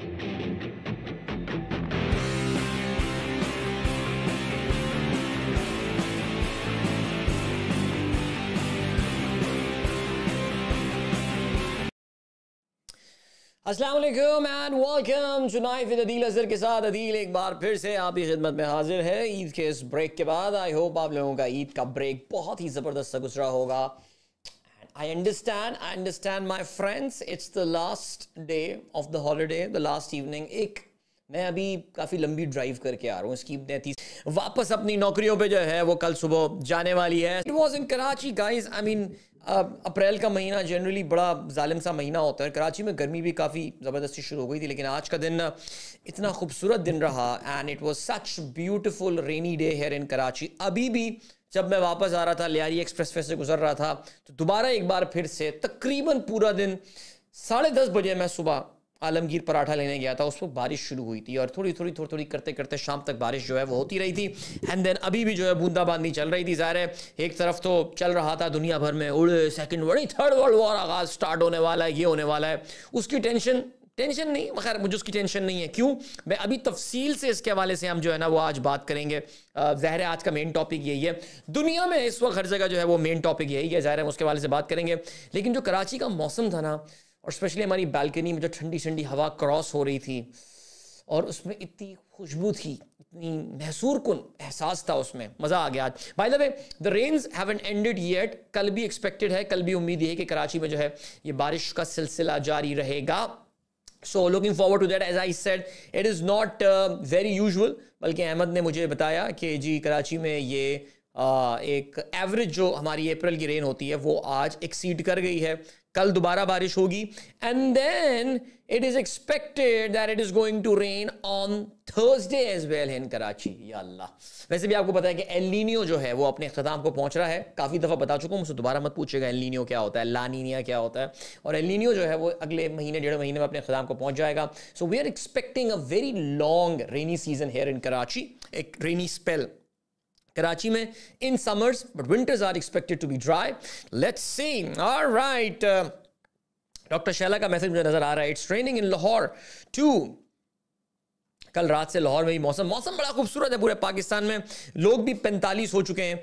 Aslam and welcome चुनाई फिर अदील अजहर के साथ अदील एक बार फिर से आपकी खिदमत में हाजिर है ईद के इस ब्रेक के बाद आई होप आप लोगों का ईद का ब्रेक बहुत ही ज़बरदस्त सा गुजरा होगा I understand, I understand my friends. It's the last day of the holiday, the last evening. एक मैं अभी काफ़ी लंबी ड्राइव करके आ रहा हूँ इसकी तैतीस वापस अपनी नौकरियों पे जो है वो कल सुबह जाने वाली है it was in Karachi guys I mean April का महीना जनरली बड़ा जालिम सा महीना होता है कराची में गर्मी भी काफ़ी ज़बरदस्ती शुरू हो गई थी लेकिन आज का दिन uh, इतना खूबसूरत दिन रहा and it was such beautiful rainy day here in Karachi अभी भी जब मैं वापस आ रहा था लियारी एक्सप्रेस वे से गुजर रहा था तो दोबारा एक बार फिर से तकरीबन पूरा दिन साढ़े दस बजे मैं सुबह आलमगीर पराठा लेने गया था उस वक्त बारिश शुरू हुई थी और थोड़ी थोड़ी थोड़ी थोड़ी करते करते शाम तक बारिश जो है वो होती रही थी एंड देन अभी भी जो है बूंदाबांदी चल रही थी ज़ाहिर है एक तरफ तो चल रहा था दुनिया भर में उड़े second world third world war आगाज स्टार्ट होने वाला है ये होने वाला है उसकी टेंशन टेंशन नहीं खैर मुझे उसकी टेंशन नहीं है क्यों मैं अभी तफसील से इसके हवाले से हम जो है ना वो आज बात करेंगे जहर आज का मेन टॉपिक यही है दुनिया में इस वक्त हर जगह जो है वो मेन टॉपिक यही है जहर हम उसके हवाले से बात करेंगे लेकिन जो कराची का मौसम था ना और स्पेशली हमारी बालकनी में जो ठंडी ठंडी हवा क्रॉस हो रही थी और उसमें इतनी खुशबू थी इतनी महसूर कन एहसास था उसमें मज़ा आ गया आज by the way the rains haven't ended yet कल भी एक्सपेक्टेड है कल भी उम्मीद है कि कराची में जो है ये बारिश का सिलसिला जारी रहेगा so looking forward to that as I said it is not very usual बल्कि अहमद ने मुझे बताया कि जी कराची में ये uh, एक एवरेज जो हमारी अप्रैल की रेन होती है वो आज एक्सीड कर गई है कल दोबारा बारिश होगी and then it is expected that it is going to rain on Thursday as well in Karachi या अल्लाह वैसे भी आपको पता है कि एलिनियो जो है वो अपने अख्ताम को पहुंच रहा है काफ़ी दफ़ा बता चुका हूँ मुझसे दोबारा मत पूछेगा एलिनियो क्या होता है लानिनिया क्या होता है और एलिनियो जो है वो अगले महीने डेढ़ महीने में अपने अख्ताम को पहुंच जाएगा so we are expecting a very long rainy season here in Karachi एक रेनी स्पेल कराची में in summers but winters are expected to be dry let's see all right doctor Shaila का मैसेज मुझे नजर आ रहा है it's raining in Lahore too कल रात से लाहौर में ही मौसम मौसम बड़ा खूबसूरत है पूरे पाकिस्तान में लोग भी पैंतालीस हो चुके हैं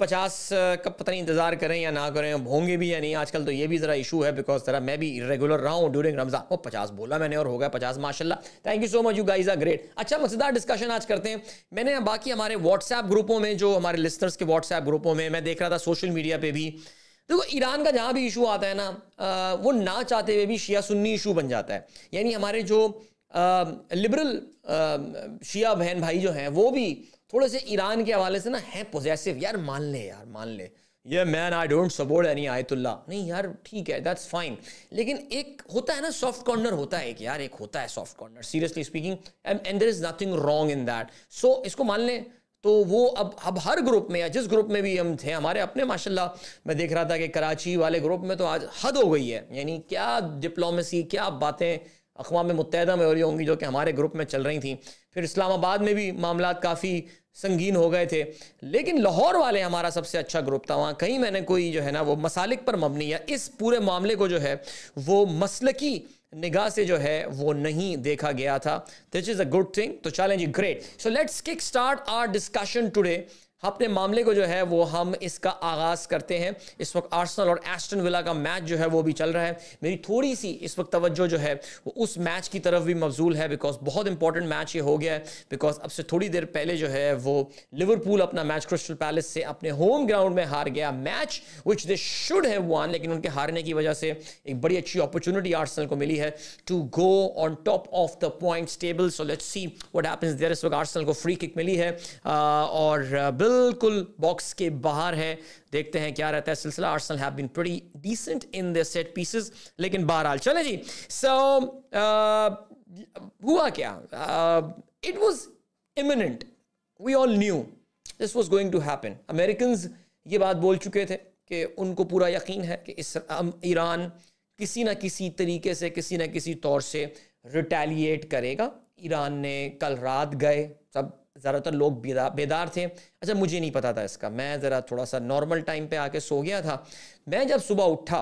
पचास का पता नहीं इंतज़ार करें या ना करें होंगे भी या नहीं आजकल तो ये भी ज़रा इशू है बिकॉज ज़रा मैं भी रेगुलर रहा हूँ ड्यूरिंग रमज़ान वो पचास बोला मैंने और हो गया पचास माशाल्लाह thank you so much you guys are great अच्छा मजेदार डिस्कशन आज करते हैं मैंने बाकी हमारे व्हाट्सएप ग्रुपों में जो हमारे लिस्नर्स के व्हाट्सएप ग्रुपों में मैं देख रहा था सोशल मीडिया पर भी देखो ईरान का जहाँ भी इशू आता है ना वो ना चाहते हुए भी शिया सुन्नी इशू बन जाता है यानी हमारे जो लिबरल शिया बहन भाई जो हैं वो भी थोड़े से ईरान के हवाले से ना है पोजेसिव यार मान ले यार मान ले ये man I don't support any आयतुल्ला नहीं यार ठीक है दैट्स फाइन लेकिन एक होता है ना सॉफ्ट कॉर्नर होता है कि यार एक होता है soft corner seriously speaking and there is nothing wrong in that so इसको मान लें तो वो अब अब हर ग्रुप में या जिस ग्रुप में भी हम थे हमारे अपने माशाल्लाह मैं देख रहा था कि कराची वाले ग्रुप में तो आज हद हो गई है यानी क्या डिप्लोमेसी क्या बातें अकवा मुतहदा में हो रही होंगी जो कि हमारे ग्रुप में चल रही थी फिर इस्लामाबाद में भी मामला काफ़ी संगीन हो गए थे लेकिन लाहौर वाले हमारा सबसे अच्छा ग्रुप था वहाँ कहीं मैंने कोई जो है ना वो मसालिक पर मबनी या इस पूरे मामले को जो है वो मसलकी निगाह से जो है वो नहीं देखा गया था this is a good thing तो challenge great so let's kick start our discussion today अपने मामले को जो है वो हम इसका आगाज़ करते हैं इस वक्त आर्सनल और एस्टन विला का मैच जो है वो भी चल रहा है मेरी थोड़ी सी इस वक्त तवज्जो जो है वो उस मैच की तरफ भी मबजूल है बिकॉज बहुत इंपॉर्टेंट मैच ये हो गया है बिकॉज अब से थोड़ी देर पहले जो है वो लिवरपूल अपना मैच क्रिस्टल पैलेस से अपने होम ग्राउंड में हार गया match which they should have won लेकिन उनके हारने की वजह से एक बड़ी अच्छी अपॉर्चुनिटी आर्सनल को मिली है to go on top of the point table so let's see what happens इस वक्त आर्सनल को फ्री किक मिली है और बिल बिल्कुल बॉक्स के बाहर है देखते हैं क्या रहता है सिलसिला Arsenal have been pretty decent in the set pieces लेकिन बहरहाल चले जी सो so, uh, हुआ क्या it was imminent we all knew this was going to happen Americans ये बात बोल चुके थे कि उनको पूरा यकीन है कि इस ईरान किसी ना किसी तरीके से किसी ना किसी तौर से रिटेलिएट करेगा ईरान ने कल रात गए सब ज़्यादातर लोग बेदार बेदार थे अच्छा मुझे नहीं पता था इसका मैं ज़रा थोड़ा सा नॉर्मल टाइम पे आके सो गया था मैं जब सुबह उठा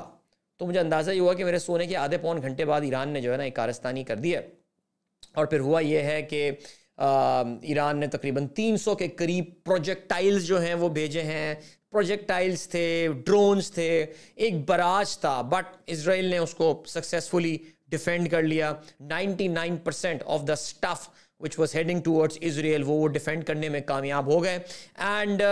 तो मुझे अंदाज़ा ये हुआ कि मेरे सोने के आधे पौन घंटे बाद ईरान ने जो है ना एक कारस्तानी कर दी है और फिर हुआ ये है कि ईरान ने तकरीबन 300 के करीब प्रोजेक्टाइल्स जो हैं वो भेजे हैं प्रोजेक्टाइल्स थे ड्रोन्स थे एक बराज था बट इसराइल ने उसको सक्सेसफुली डिफेंड कर लिया 99 percent of the stuff which was heading towards Israel वो डिफेंड करने में कामयाब हो गए एंड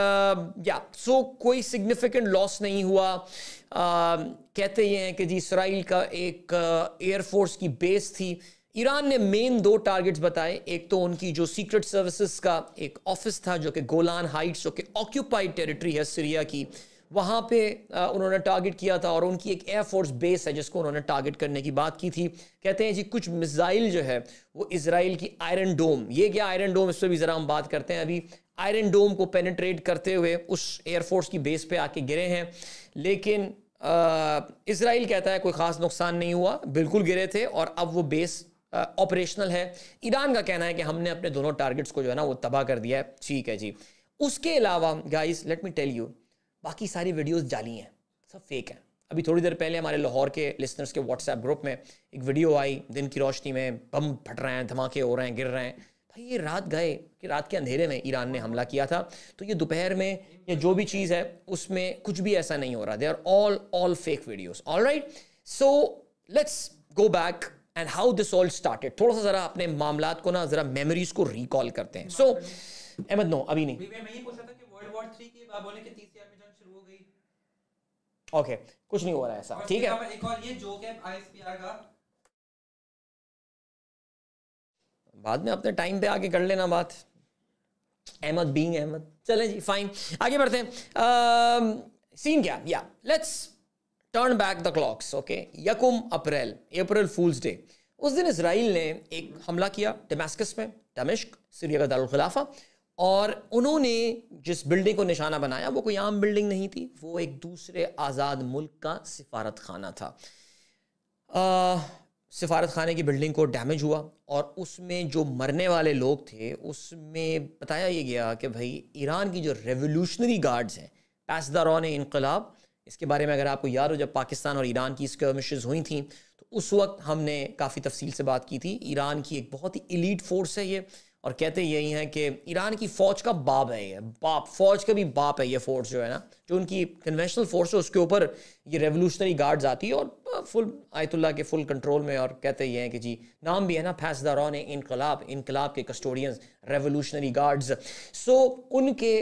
या सो कोई सिग्निफिकेंट लॉस नहीं हुआ uh, कहते ये हैं कि जी इसराइल का एक एयरफोर्स uh, की बेस थी ईरान ने मेन दो टारगेट्स बताए एक तो उनकी जो सीक्रेट सर्विसेज का एक ऑफिस था जो कि गोलान हाइट्स जो कि ऑक्यूपाइड टेरिटरी है सीरिया की वहाँ पे उन्होंने टारगेट किया था और उनकी एक एयरफोर्स बेस है जिसको उन्होंने टारगेट करने की बात की थी कहते हैं जी कुछ मिसाइल जो है वो इसराइल की आयरन डोम ये क्या आयरन डोम इस पर भी ज़रा हम बात करते हैं अभी आयरन डोम को पेनिट्रेट करते हुए उस एयरफोर्स की बेस पे आके गिरे हैं लेकिन इसराइल कहता है कोई ख़ास नुकसान नहीं हुआ बिल्कुल गिरे थे और अब वो बेस ऑपरेशनल है ईरान का कहना है कि हमने अपने दोनों टारगेट्स को जो है ना वो तबाह कर दिया है ठीक है जी उसके अलावा guys let me tell you बाकी सारी वीडियोस जाली हैं सब फेक हैं अभी थोड़ी देर पहले हमारे लाहौर के लिसनर्स के व्हाट्सएप ग्रुप में एक वीडियो आई दिन की रोशनी में बम फट रहे हैं धमाके हो रहे हैं गिर रहे हैं भाई ये रात गए कि रात के अंधेरे में ईरान ने हमला किया था तो ये दोपहर में या जो भी चीज़ है उसमें कुछ भी ऐसा नहीं हो रहा they are all all fake videos all right so let's go back and how this all started थोड़ा सा जरा अपने मामला को ना जरा मेमोरीज को रिकॉल करते हैं सो अहमद नो अभी नहीं ओके कुछ नहीं हो रहा है ऐसा ठीक है एक और ये जोक है का बाद में अपने टाइम पे आके कर लेना बात अहमद बींग अहमद चले जी फाइन आगे बढ़ते हैं सीन क्या या let's turn back the clocks okay यकुम अप्रैल अप्रैल फूल्स डे उस दिन इसराइल ने एक हमला किया डेमेस्कस में डमिश्क सीरिया का दारुलखिलाफा और उन्होंने जिस बिल्डिंग को निशाना बनाया वो कोई आम बिल्डिंग नहीं थी वो एक दूसरे आज़ाद मुल्क का सिफारत खाना था सिफारत खाने की बिल्डिंग को डैमेज हुआ और उसमें जो मरने वाले लोग थे उसमें बताया ये गया कि भाई ईरान की जो रेवोल्यूशनरी गार्ड्स हैं पैसदारान इनकलाब इसके बारे में अगर आपको याद हो जब पाकिस्तान और ईरान की स्कर्मिशेज हुई थी तो उस वक्त हमने काफ़ी तफसील से बात की थी ईरान की एक बहुत ही इलीट फोर्स है ये और कहते यही हैं कि ईरान की फ़ौज का बाप है ये बाप फौज का भी बाप है ये फोर्स जो है ना जो उनकी कन्वेंशनल फोर्स है उसके ऊपर ये रेवोल्यूशनरी गार्ड्स आती है और फुल आयतुल्ला के फुल कंट्रोल में और कहते ये हैं कि जी नाम भी है ना फैसदारान इनकलाब इनकलाब के कस्टोडियंस रेवोल्यूशनरी गार्ड्स सो उनके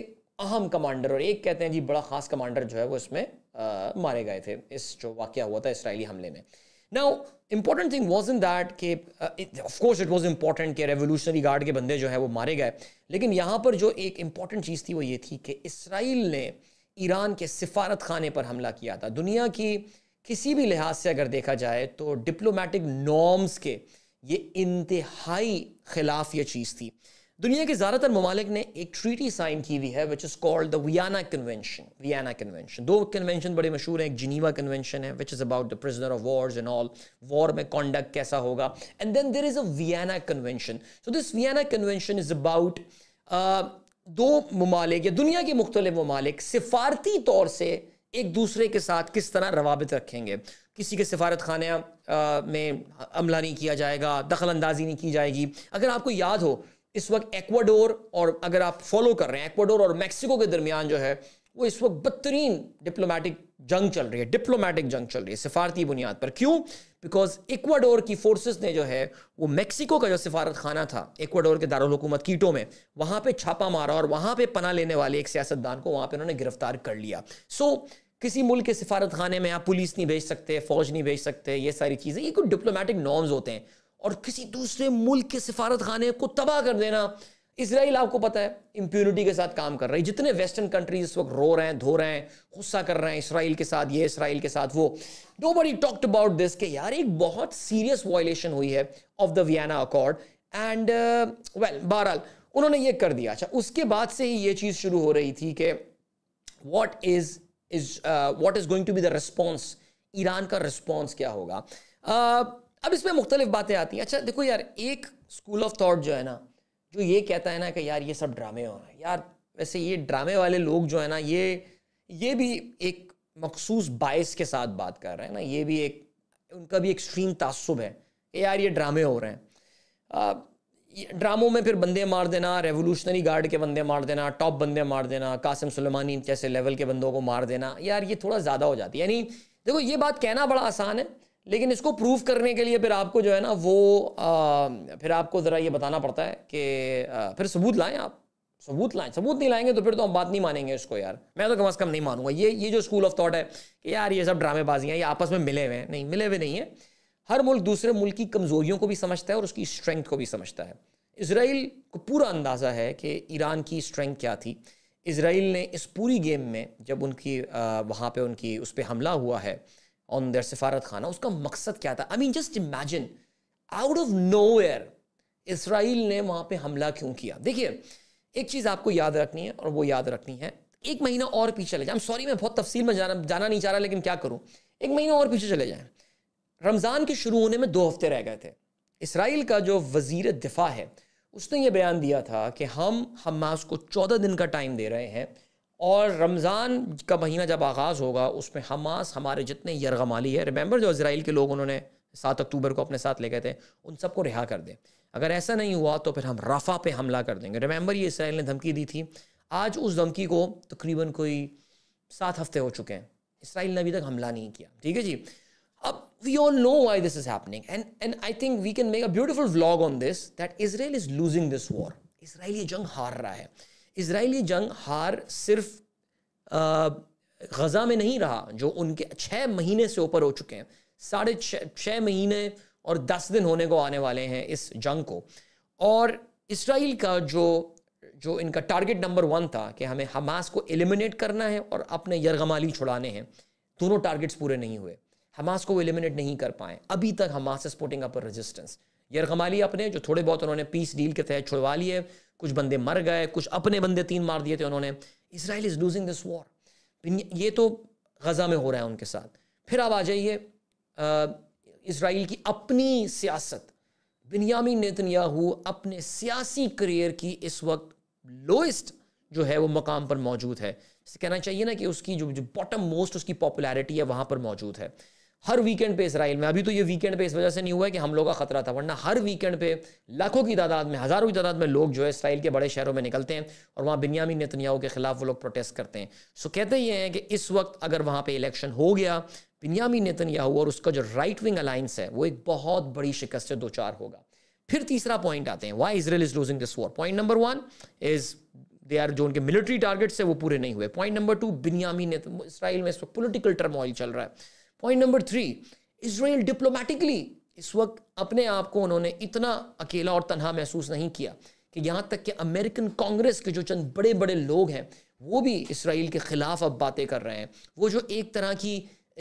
अहम कमांडर और एक कहते हैं जी बड़ा ख़ास कमांडर जो है वो इसमें आ, मारे गए थे इस जो वाक़ हुआ था इसराइली हमले में now important thing was in that के ऑफकोर्स इट वॉज इंपॉर्टेंट कि रेवोल्यूशनरी uh, गार्ड के बंदे जो है वो मारे गए लेकिन यहाँ पर जो एक इंपॉर्टेंट चीज़ थी वो ये थी कि इसराइल ने ईरान के सिफारत खाने पर हमला किया था दुनिया की किसी भी लिहाज से अगर देखा जाए तो डिप्लोमेटिक नॉर्म्स के ये इंतहाई खिलाफ ये चीज़ थी दुनिया के ज़्यादातर ममालिक ने एक ट्रीटी साइन की हुई है which is called the Vienna convention Vienna convention दो कन्वेंशन बड़े मशहूर हैं एक जिनीवा कन्वेंशन है which is about the prisoner of wars and all war में कॉन्डक्ट कैसा होगा and then there is a Vienna convention so this Vienna convention is about दो ममालिक या दुनिया के मुख्तलिफ ममालिक सिफारती तौर से एक दूसरे के साथ किस तरह रवाबित रखेंगे किसी के सिफारत खाना uh, में अमला नहीं किया जाएगा दखल अंदाजी नहीं की जाएगी अगर आपको याद हो इस वक्त एक्वाडोर और अगर आप फॉलो कर रहे हैं एक्वाडोर और मैक्सिको के दरमियान जो है वो इस वक्त बदतरीन डिप्लोमेटिक जंग चल रही है डिप्लोमेटिक जंग चल रही है सिफारती बुनियाद पर क्यों बिकॉज इक्वाडोर की फोर्सेस ने जो है वो मेक्सिको का जो सिफारत खाना था इक्वाडोर के दारकूमत कीटो में वहाँ पे छापा मारा और वहां पे पना लेने वाले एक सियासतदान को वहाँ पे उन्होंने गिरफ्तार कर लिया सो so, किसी मुल्क के सिफारत खाने में आप पुलिस नहीं भेज सकते फौज नहीं भेज सकते ये सारी चीज़ें ये कुछ डिप्लोमेटिक नॉर्म्स होते हैं और किसी दूसरे मुल्क के सिफारत खाने को तबाह कर देना इसराइल आपको पता है इम्प्यूनिटी के साथ काम कर रही है जितने वेस्टर्न कंट्रीज इस वक्त रो रहे हैं धो रहे हैं गुस्सा कर रहे हैं इसराइल के साथ ये इसराइल के साथ वो दो बड़ी टॉक्ट अबाउट दिस के यार एक बहुत सीरियस वायलेशन हुई है of the Vienna accord and well बहरहाल उन्होंने ये कर दिया अच्छा उसके बाद से ही ये चीज़ शुरू हो रही थी कि what is is what is going to be the response Iran का रिस्पॉन्स क्या होगा uh, अब इसमें मुख्तलिफ बातें आती हैं अच्छा देखो यार एक स्कूल ऑफ थाट जो है ना जो ये कहता है ना कि यार ये सब ड्रामे हो रहे हैं यार वैसे ये ड्रामे वाले लोग जो है ना ये ये भी एक मखसूस बायस के साथ बात कर रहे हैं ना ये भी एक उनका भी एक्सट्रीम तसब है कि यार ये ड्रामे हो रहे हैं ड्रामों में फिर बंदे मार देना रेवोल्यूशनरी गार्ड के बंदे मार देना टॉप बंदे मार देना कासिम सुलेमानी जैसे लेवल के बंदों को मार देना यार ये थोड़ा ज़्यादा हो जाती है यानी देखो ये बात कहना बड़ा आसान है लेकिन इसको प्रूव करने के लिए फिर आपको जो है ना वो आ, फिर आपको ज़रा ये बताना पड़ता है कि फिर सबूत लाएं आप सबूत लाएं सबूत नहीं लाएंगे तो फिर तो हम बात नहीं मानेंगे इसको यार मैं तो कम अज़ कम नहीं मानूंगा ये ये जो स्कूल ऑफ थॉट है कि यार ये सब ड्रामेबाजियाँ ये आपस में मिले हुए हैं नहीं मिले हुए नहीं है हर मुल्क दूसरे मुल्क की कमज़ोरियों को भी समझता है और उसकी स्ट्रेंथ को भी समझता है इसराइल को पूरा अंदाज़ा है कि ईरान की स्ट्रेंथ क्या थी इसराइल ने इस पूरी गेम में जब उनकी वहाँ पर उनकी उस पर हमला हुआ है ऑन देर सिफारत खाना उसका मकसद क्या था I mean just imagine out of no air Israel ने वहाँ पे हमला क्यों किया देखिए एक चीज़ आपको याद रखनी है और वो याद रखनी है एक महीना और पीछे चले जाए सॉरी मैं बहुत तफसील में जाना जाना नहीं चाह रहा लेकिन क्या करूँ एक महीना और पीछे चले जाएँ रमज़ान के शुरू होने में दो हफ्ते रह गए थे इसराइल का जो वजीर दिफा है उसने ये बयान दिया था कि हम हमास को चौदह दिन का टाइम दे रहे हैं और रमज़ान का महीना जब आगाज़ होगा उसमें हमास हमारे जितने यरगमाली है रिमेंबर जो इसराइल के लोग उन्होंने सात अक्टूबर को अपने साथ ले गए थे उन सबको रिहा कर दें अगर ऐसा नहीं हुआ तो फिर हम रफ़ा पे हमला कर देंगे रिमेंबर ये इसराइल ने धमकी दी थी आज उस धमकी को तकरीबन कोई सात हफ्ते हो चुके हैं इसराइल ने अभी तक हमला नहीं किया ठीक है जी अब we all know why this is happening and and I think we can make a beautiful vlog on this that Israel is losing this war Israel ये जंग हार रहा है इसराइली जंग हार सिर्फ गज़ा में नहीं रहा जो उनके छः महीने से ऊपर हो चुके हैं साढ़े छः महीने और दस दिन होने को आने वाले हैं इस जंग को और इसराइल का जो जो इनका टारगेट नंबर वन था कि हमें हमास को एलिमिनेट करना है और अपने यरगमाली छुड़ाने हैं दोनों टारगेट्स पूरे नहीं हुए हमास को वो एलिमिनेट नहीं कर पाए अभी तक हमास इज अपर रेजिस्टेंस लिया अपने जो थोड़े बहुत उन्होंने पीस डील के तहत छुड़वा लिए कुछ बंदे मर गए कुछ अपने बंदे तीन मार दिए थे उन्होंने Israel is losing this war ये तो गज़ा में हो रहा है उनके साथ फिर आप आ जाइए इसराइल की अपनी सियासत बिनयामी नेतन्याहू अपने सियासी करियर की इस वक्त लोएस्ट जो है वो मकाम पर मौजूद है कहना चाहिए ना कि उसकी जो जो बॉटम मोस्ट उसकी पॉपुलैरिटी है वहाँ पर मौजूद है हर वीकेंड पे इसराइल में अभी तो ये वीकेंड पे इस वजह से नहीं हुआ है कि हम लोग का खतरा था वरना हर वीकेंड पे लाखों की तादाद में हज़ारों की तादाद में लोग जो है इसराइल के बड़े शहरों में निकलते हैं और वहाँ बिनियामी नेतन्याहू के खिलाफ वो लोग प्रोटेस्ट करते हैं सो कहते ये हैं कि इस वक्त अगर वहाँ पर इलेक्शन हो गया बिनियामी नेतन्याहू और उसका जो राइट विंग अलायंस है वो एक बहुत बड़ी शिकस्त से दो चार होगा फिर तीसरा पॉइंट आते हैं why Israel is losing this war point number one is they are जो उनके मिलिट्री टारगेट्स है वो पूरे नहीं हुए point number two Binyamin Israel में इस वक्त पोलिटिकल टर्मोइल चल रहा है point number three Israel diplomatically इस वक्त अपने आप को उन्होंने इतना अकेला और तनहा महसूस नहीं किया कि यहाँ तक कि अमेरिकन कांग्रेस के जो चंद बड़े बड़े लोग हैं वो भी इसराइल के ख़िलाफ़ अब बातें कर रहे हैं वो जो एक तरह की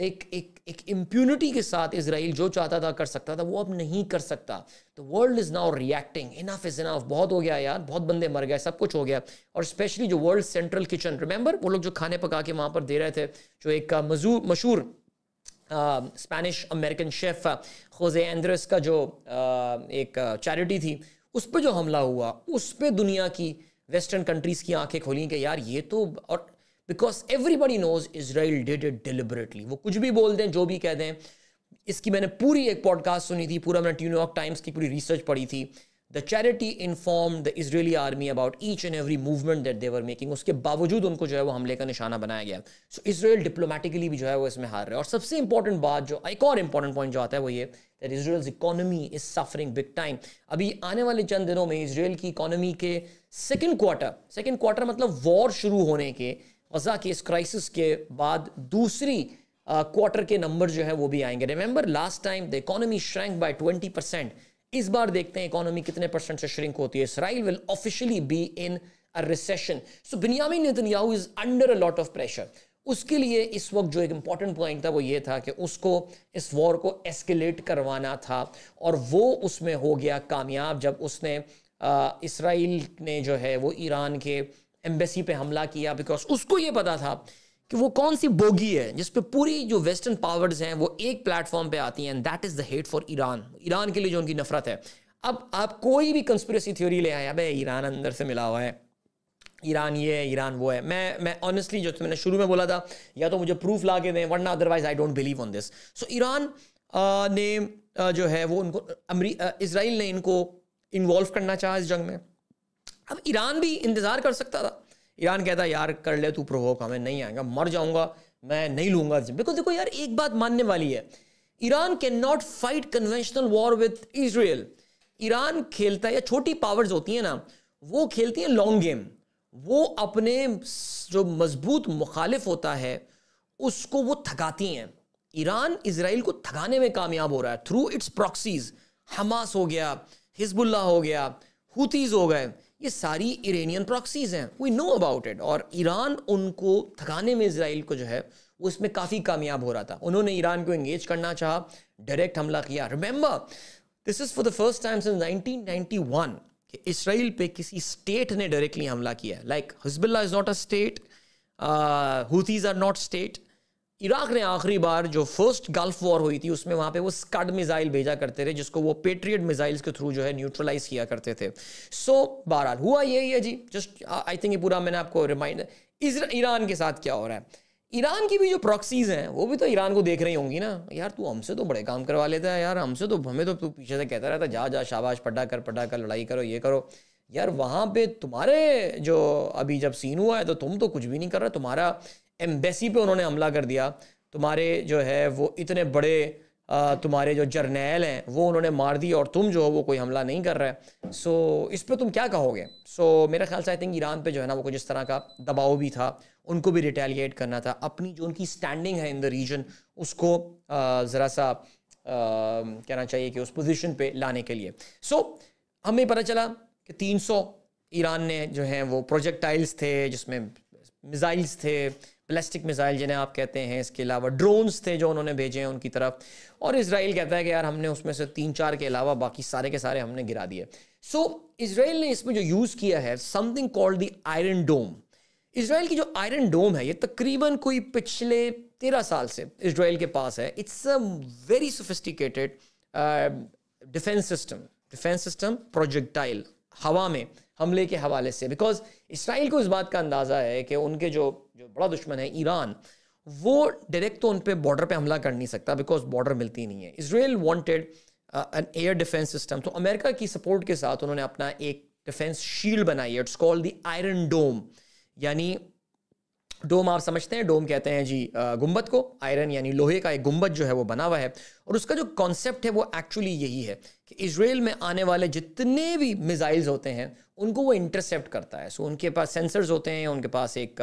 एक एक एक इम्प्यूनिटी के साथ इसराइल जो चाहता था कर सकता था वो अब नहीं कर सकता तो world is now reacting enough is enough बहुत हो गया यार बहुत बंदे मर गए सब कुछ हो गया और स्पेशली जो वर्ल्ड सेंट्रल किचन रिमेंबर वो लोग जो खाने पका के वहाँ पर दे रहे थे जो एक मजू मशहूर Spanish American chef Jose Andres का जो uh, एक चैरिटी थी उस पर जो हमला हुआ उस पर दुनिया की वेस्टर्न कंट्रीज़ की आंखें खोली कि यार ये तो और because everybody knows Israel did it deliberately वो कुछ भी बोल दें जो भी कह दें इसकी मैंने पूरी एक पॉडकास्ट सुनी थी पूरा मैंने न्यूयॉर्क टाइम्स की पूरी रिसर्च पढ़ी थी the charity inform the Israeli army about each and every movement that they were making उसके बावजूद उनको जो है वो हमले का निशाना बनाया गया सो इसराइल डिप्लोमेटिकली भी जो है वो इसमें हार रहे हैं और सबसे इंपॉर्टेंट बात जो एक और इंपॉर्टेंट पॉइंट जो आता है वो ये that Israel economy is suffering big time अभी आने वाले चंद दिनों में इसराइल की इकोनॉमी के सेकेंड क्वार्टर सेकेंड क्वार्टर मतलब वॉर शुरू होने के गजा के इस क्राइसिस के बाद दूसरी क्वार्टर uh, के नंबर जो है वो भी आएंगे remember last time the economy shrank by twenty percent इस बार देखते हैं इकोनॉमी कितने परसेंट से श्रिंक होती है Israel will officially be in a recession so Binyamin Netanyahu is under a lot of pressure उसके लिए इस वक्त जो एक इंपॉर्टेंट पॉइंट था वो ये था कि उसको इस वॉर को एस्केलेट करवाना था और वो उसमें हो गया कामयाब जब उसने इसराइल ने जो है वो ईरान के एम्बेसी पे हमला किया बिकॉज उसको ये पता था कि वो कौन सी बोगी है जिसपे पूरी जो वेस्टर्न पावर्स हैं वो एक प्लेटफॉर्म पे आती हैं and that is the hate for Iran Iran के लिए जो उनकी नफरत है अब आप कोई भी कंस्पिरेसी थ्योरी ले आए अब ईरान अंदर से मिला हुआ है ईरान ये है ईरान वो है मैं मैं ऑनेस्टली जो मैंने शुरू में बोला था या तो मुझे प्रूफ ला के दें वरना otherwise I don't believe on this so Iran ने जो है वो उनको इसराइल ने इनको इन्वॉल्व करना चाहा इस जंग में अब ईरान भी इंतज़ार कर सकता था ईरान कहता है यार कर ले तू प्रोवोक हमें नहीं आएगा मर जाऊंगा मैं नहीं लूंगा बिकॉज देखो यार एक बात मानने वाली है Iran can not fight conventional war with Israel Iran खेलता है या छोटी पावर्स होती हैं ना वो खेलती हैं लॉन्ग गेम वो अपने जो मजबूत मुखालिफ होता है उसको वो थकाती हैं ईरान इसराइल को थकाने में कामयाब हो रहा है थ्रू इट्स प्रॉक्सीज हमास हो गया हिजबुल्ला हो गया हुतीज़ हो गए ये सारी इरेनियन प्रॉक्सीज हैं वी नो अबाउट इट और ईरान उनको थकाने में इसराइल को जो है वो इसमें काफ़ी कामयाब हो रहा था उन्होंने ईरान को इंगेज करना चाहा डायरेक्ट हमला किया remember this is for the first time since 1991 कि इसराइल पे किसी स्टेट ने डायरेक्टली हमला किया है like Hezbollah is not a state Houthis are not state Iraq ने आखिरी बार जो फर्स्ट गल्फ वॉर हुई थी उसमें वहाँ पे वो स्कड मिसाइल भेजा करते थे जिसको वो पेट्रियट मिसाइल्स के थ्रू जो है न्यूट्रलाइज किया करते थे सो so, बहरहाल हुआ यही है जी जस्ट आई थिंक ये पूरा मैंने आपको रिमाइंड ईरान के साथ क्या हो रहा है ईरान की भी जो प्रॉक्सीज हैं वो भी तो ईरान को देख रही होंगी ना यार तू हमसे तो बड़े काम करवा लेता है यार हमसे तो हमें तो तू पीछे से कहता रहता जा जा शाबाश पटा कर पटा कर लड़ाई करो ये करो यार वहाँ पे तुम्हारे जो अभी जब सीन हुआ है तो तुम तो कुछ भी नहीं कर रहे तुम्हारा एम्बेसी पे उन्होंने हमला कर दिया तुम्हारे जो है वो इतने बड़े तुम्हारे जो जर्नैल हैं वो उन्होंने मार दी और तुम जो हो वो कोई हमला नहीं कर रहा है सो so, इस पर तुम क्या कहोगे सो so, मेरे ख्याल से आई थिंक ईरान पे जो है ना वो कुछ इस तरह का दबाव भी था उनको भी रिटेलिएट करना था अपनी जो उनकी स्टैंडिंग है इन द रीजन उसको ज़रा सा कहना चाहिए कि उस पोजिशन पर लाने के लिए सो so, हमें पता चला कि तीन ईरान ने जो हैं वो प्रोजेक्टाइल्स थे जिसमें मिज़ाइल्स थे प्लास्टिक मिसाइल जिन्हें आप कहते हैं इसके अलावा ड्रोन्स थे जो उन्होंने भेजे हैं उनकी तरफ और इसराइल कहता है कि यार हमने उसमें से तीन चार के अलावा बाकी सारे के सारे हमने गिरा दिए सो इसराइल ने इसमें जो यूज़ किया है something called the Iron Dome Israel की जो आयरन डोम है ये तकरीबन कोई पिछले तेरह साल से इसराइल के पास है it's a very sophisticated defence system defence system projectile हवा में हमले के हवाले से बिकॉज इसराइल को इस बात का अंदाज़ा है कि उनके जो जो बड़ा दुश्मन है ईरान वो डायरेक्ट तो उन पर बॉर्डर पर हमला कर नहीं सकता बिकॉज बॉर्डर मिलती नहीं है Israel wanted an air defence system तो अमेरिका की सपोर्ट के साथ उन्होंने अपना एक डिफेंस शील्ड बनाई है it's called the Iron Dome यानी डोम आप समझते हैं डोम कहते हैं जी uh, गुम्बद को आयरन यानी लोहे का एक गुम्बद जो है वो बना हुआ है और उसका जो कॉन्सेप्ट है वो एक्चुअली यही है कि इसराइल में आने वाले जितने भी मिज़ाइल्स होते हैं उनको वो इंटरसेप्ट करता है सो so, उनके पास सेंसर्स होते हैं उनके पास एक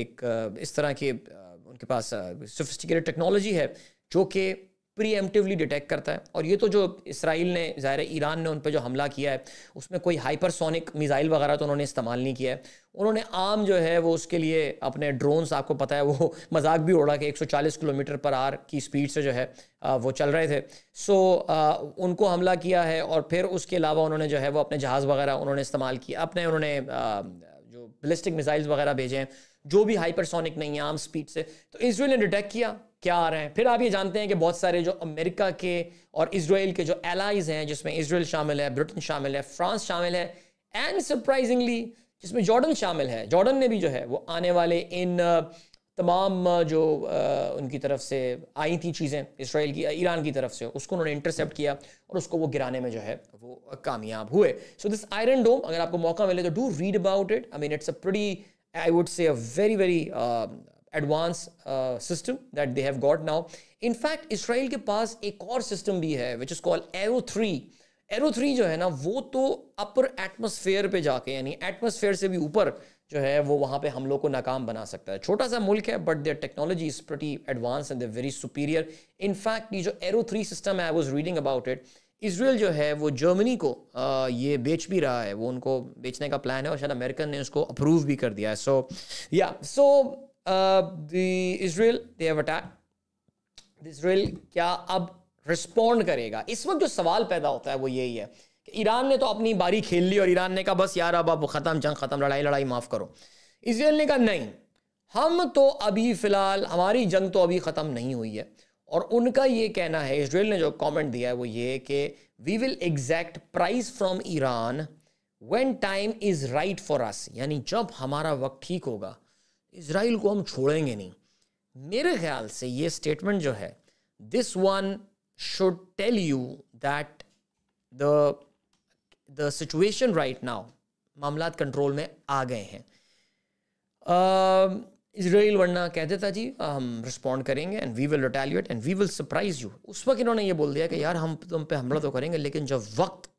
एक इस तरह के उनके पास सोफिस्टिकेटेड टेक्नोलॉजी है जो कि प्रीएम्प्टिवली डिटेक्ट करता है और ये तो जो इसराइल ने ज़ाहिर ईरान ने उन पर जो हमला किया है उसमें कोई हाइपरसोनिक मिज़ाइल वगैरह तो उन्होंने इस्तेमाल नहीं किया है उन्होंने आम जो है वो उसके लिए अपने ड्रोन्स आपको पता है वो मजाक भी उड़ा के 140 किलोमीटर पर आर की स्पीड से जो है वो चल रहे थे सो उनको हमला किया है और फिर उसके अलावा उन्होंने जो है वो अपने जहाज़ वगैरह उन्होंने इस्तेमाल किया अपने उन्होंने जो बलिस्टिक मिज़ाइल्स वगैरह भेजे हैं जो भी हाइपरसोनिक नहीं है आम स्पीड से तो इसराइल ने डिटेक्ट किया क्या आ रहे हैं फिर आप ये जानते हैं कि बहुत सारे जो अमेरिका के और इसराइल के जो एलाइज हैं जिसमें इसराइल शामिल है ब्रिटेन शामिल है फ्रांस शामिल है एंड सरप्राइजिंगली जिसमें जॉर्डन शामिल है जॉर्डन ने भी जो है वो आने वाले इन तमाम जो उनकी तरफ से आई थी चीज़ें इसराइल की ईरान की तरफ से उसको उन्होंने इंटरसेप्ट किया और उसको वो गिराने में जो है वो कामयाब हुए सो दिस आयरन डोम अगर आपको मौका मिले तो do read about it I mean it's a pre I would say a very very advance system that they have got now in fact Israel के पास एक और सिस्टम भी है which is call arrow three arrow three जो है ना वो तो अपर एटमोसफेयर पे जाके यानी एटमोसफेयर से भी ऊपर जो है वो वहाँ पे लोग को नाकाम बना सकता है छोटा सा मुल्क है but their technology is pretty advance and they're very superior in fact ये जो एरो थ्री सिस्टम है I was reading about it Israel जो है वो जर्मनी को आ, uh, ये बेच भी रहा है वो उनको बेचने का प्लान है और शायद अमेरिकन ने उसको अप्रूव भी कर दिया है सो या सो the Israel they have attacked. Israel क्या अब respond करेगा इस वक्त जो सवाल पैदा होता है वो यही है कि ईरान ने तो अपनी बारी खेल ली और ईरान ने कहा बस यार अब अब ख़त्म जंग ख़त्म लड़ाई लड़ाई माफ़ करो इसराइल ने कहा नहीं हम तो अभी फ़िलहाल हमारी जंग तो अभी ख़त्म नहीं हुई है और उनका ये कहना है इसराइल ने जो कमेंट दिया है वो ये कि we will exact price from Iran when time is right for us यानी जब हमारा वक्त ठीक होगा इसराइल को हम छोड़ेंगे नहीं मेरे ख्याल से ये स्टेटमेंट जो है this one should tell you that the the situation right now मामला कंट्रोल में आ गए हैं इसराइल वरना कह देता जी हम रिस्पॉन्ड करेंगे and we will retaliate and we will surprise you उस वक्त इन्होंने ये बोल दिया कि यार हम तुम पे हमला तो करेंगे लेकिन जब वक्त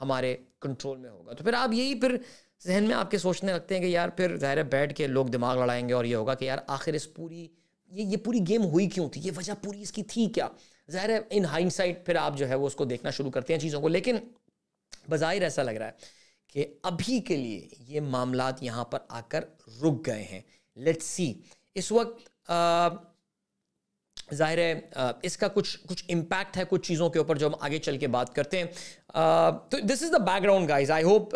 हमारे कंट्रोल में होगा तो फिर आप यही फिर जहन में आपके सोचने लगते हैं कि यार फिर ज़ाहिर है बैठ के लोग दिमाग लड़ाएंगे और ये होगा कि यार आखिर इस पूरी ये ये पूरी गेम हुई क्यों थी ये वजह पूरी इसकी थी क्या ज़ाहिर है इन हाइंडसाइट फिर आप जो है वो उसको देखना शुरू करते हैं चीज़ों को लेकिन बज़ाहिर ऐसा लग रहा है कि अभी के लिए ये मामला यहाँ पर आकर रुक गए हैं लेट्स सी इस वक्त आ, जाहिर है इसका कुछ कुछ इम्पैक्ट है कुछ चीज़ों के ऊपर जो हम आगे चल के बात करते हैं तो this is the background guys I hope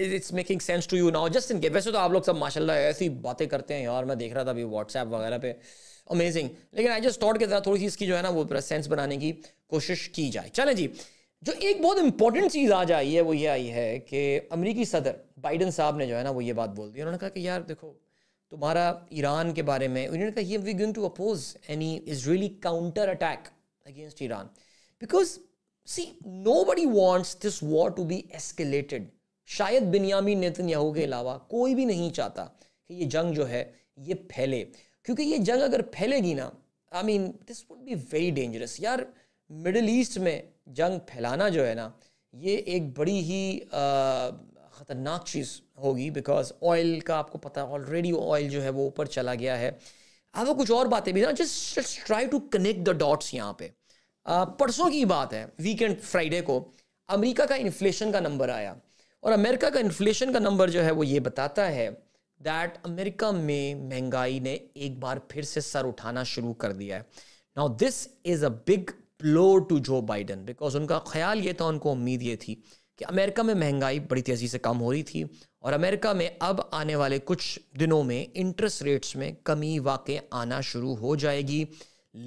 it's making sense to you now just in के वैसे तो आप लोग सब माशाल्लाह ऐसी बातें करते हैं यार मैं देख रहा था अभी व्हाट्सएप वगैरह पे अमेजिंग लेकिन आई जस्ट थॉट के तरह थोड़ी सी इसकी जो है ना वो सेंस बनाने की कोशिश की जाए चले जी जो एक बहुत इंपॉर्टेंट चीज़ आज आई है वो ये आई है कि अमरीकी सदर बाइडन साहब ने जो है ना वो ये बात बोल दी उन्होंने कहा कि यार देखो तुम्हारा ईरान के बारे में उन्होंने कहा we going to oppose any Israeli counter attack against Iran because see nobody wants this war to be escalated शायद बिनियामी नेतन्याहू के अलावा कोई भी नहीं चाहता कि ये जंग जो है ये फैले क्योंकि ये जंग अगर फैलेगी ना I mean this would be very dangerous यार मिडल ईस्ट में जंग फैलाना जो है ना ये एक बड़ी ही ख़तरनाक चीज़ होगी बिकॉज ऑयल का आपको पता ऑलरेडी ऑयल जो है वो ऊपर चला गया है अब वो कुछ और बातें भी ना just just try to connect the dots यहाँ पे परसों की बात है वीकेंड फ्राइडे को अमेरिका का इन्फ्लेशन का नंबर आया और अमेरिका का इन्फ्लेशन का नंबर जो है वो ये बताता है दैट अमेरिका में महंगाई ने एक बार फिर से सर उठाना शुरू कर दिया है now this is a big blow to Joe Biden because उनका ख्याल ये था उनको उम्मीद ये थी कि अमेरिका में महंगाई बड़ी तेज़ी से कम हो रही थी और अमेरिका में अब आने वाले कुछ दिनों में इंटरेस्ट रेट्स में कमी वाक़ आना शुरू हो जाएगी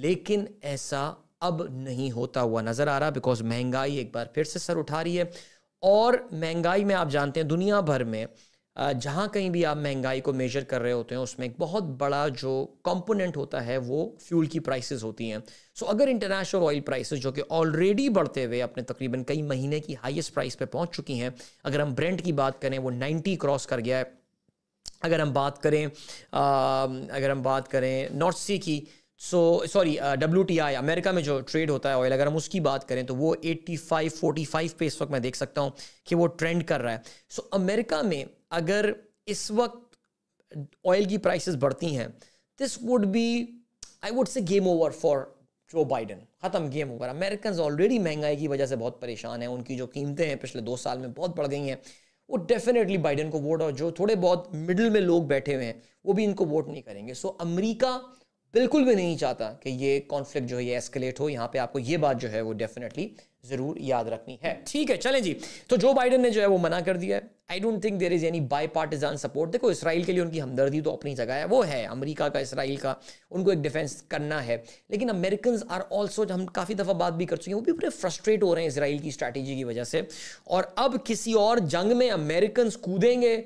लेकिन ऐसा अब नहीं होता हुआ नज़र आ रहा बिकॉज महंगाई एक बार फिर से सर उठा रही है और महंगाई में आप जानते हैं दुनिया भर में जहाँ कहीं भी आप महंगाई को मेजर कर रहे होते हैं उसमें एक बहुत बड़ा जो कंपोनेंट होता है वो फ्यूल की प्राइसेस होती हैं सो so, अगर इंटरनेशनल ऑयल प्राइसेस जो कि ऑलरेडी बढ़ते हुए अपने तकरीबन कई महीने की हाईएस्ट प्राइस पे पहुंच चुकी हैं अगर हम ब्रेंड की बात करें वो 90 क्रॉस कर गया है अगर हम बात करें आ, अगर हम बात करें नॉर्थ सी की so sorry W T I America में जो ट्रेड होता है ऑयल अगर हम उसकी बात करें तो वो एट्टी फाइव फोर्टी फाइव पे इस वक्त मैं देख सकता हूँ कि वो ट्रेंड कर रहा है सो so, अमेरिका में अगर इस वक्त ऑयल की प्राइसेस बढ़ती हैं this would be I would say game over for Joe Biden ख़त्म गेम ओवर अमेरिकन ऑलरेडी महंगाई की वजह से बहुत परेशान हैं उनकी जो कीमतें हैं पिछले दो साल में बहुत बढ़ गई हैं वो डेफिनेटली बाइडन को वोट और जो थोड़े बहुत मिडिल में लोग बैठे हुए हैं वो भी इनको वोट नहीं करेंगे सो so, अमरीका बिल्कुल भी नहीं चाहता कि ये कॉन्फ्लिक्ट जो है ये एस्केलेट हो यहाँ पे आपको ये बात जो है वो डेफिनेटली ज़रूर याद रखनी है ठीक है चलें जी तो जो बाइडन ने जो है वो मना कर दिया है I don't think there is any bipartisan support देखो इसराइल के लिए उनकी हमदर्दी तो अपनी जगह है वो है अमरीका का इसराइल का उनको एक डिफेंस करना है लेकिन अमेरिकन आर ऑल्सो हम काफ़ी दफ़ा बात भी कर चुके हैं वो भी पूरे फ्रस्ट्रेट हो रहे हैं इसराइल की स्ट्रैटेजी की वजह से और अब किसी और जंग में अमेरिकन कूदेंगे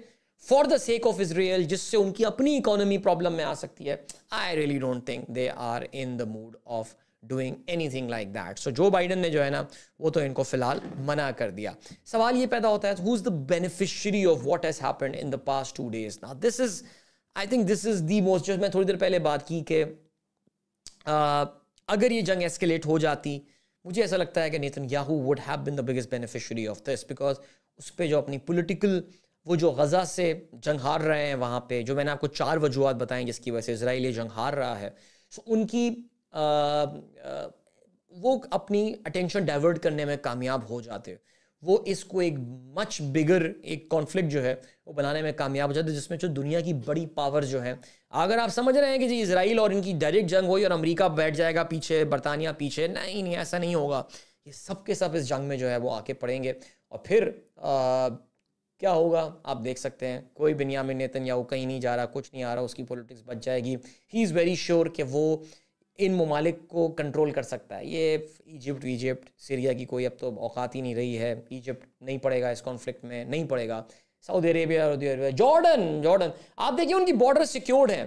for the sake of Israel जिससे उनकी अपनी इकोनॉमी प्रॉब्लम में आ सकती है I really don't think they are in the mood of doing anything like that so Joe Biden ने जो है ना वो तो इनको फिलहाल मना कर दिया सवाल ये पैदा होता है who is the beneficiary of what has happen in the past two days ना this is I think this is the most जो मैं थोड़ी देर पहले बात की कि अगर ये जंग एस्केलेट हो जाती मुझे ऐसा लगता है कि Netanyahu would have been the biggest beneficiary of this because उस पर जो अपनी पोलिटिकल वो जो गज़ा से जंग हार रहे हैं वहाँ पे जो मैंने आपको चार वजूहत बताएं जिसकी वजह से इसराइल ये जंग हार रहा है सो उनकी आ, आ, वो अपनी अटेंशन डाइवर्ट करने में कामयाब हो जाते वो इसको एक मच बिगर एक कॉन्फ्लिक्ट जो है वो बनाने में कामयाब हो जाते जिसमें जो दुनिया की बड़ी पावर जो है अगर आप समझ रहे हैं कि जी इसराइल और इनकी डायरेक्ट जंग हुई और अमेरिका बैठ जाएगा पीछे बरतानिया पीछे नहीं नहीं ऐसा नहीं होगा ये सब के सब इस जंग में जो है वो आके पड़ेंगे और फिर आ, क्या होगा आप देख सकते हैं कोई बिनियामिन नेतन वो कहीं नहीं जा रहा कुछ नहीं आ रहा उसकी पॉलिटिक्स बच जाएगी ही इज़ वेरी श्योर कि वो इन ममालिक को कंट्रोल कर सकता है ये इजिप्ट इजिप्ट सीरिया की कोई अब तो औकात ही नहीं रही है इजिप्ट नहीं पड़ेगा इस कॉन्फ्लिक्ट में नहीं पड़ेगा Saudi Arabia Saudi Arabia Jordan Jordan आप देखिए उनकी बॉर्डर सिक्योर्ड हैं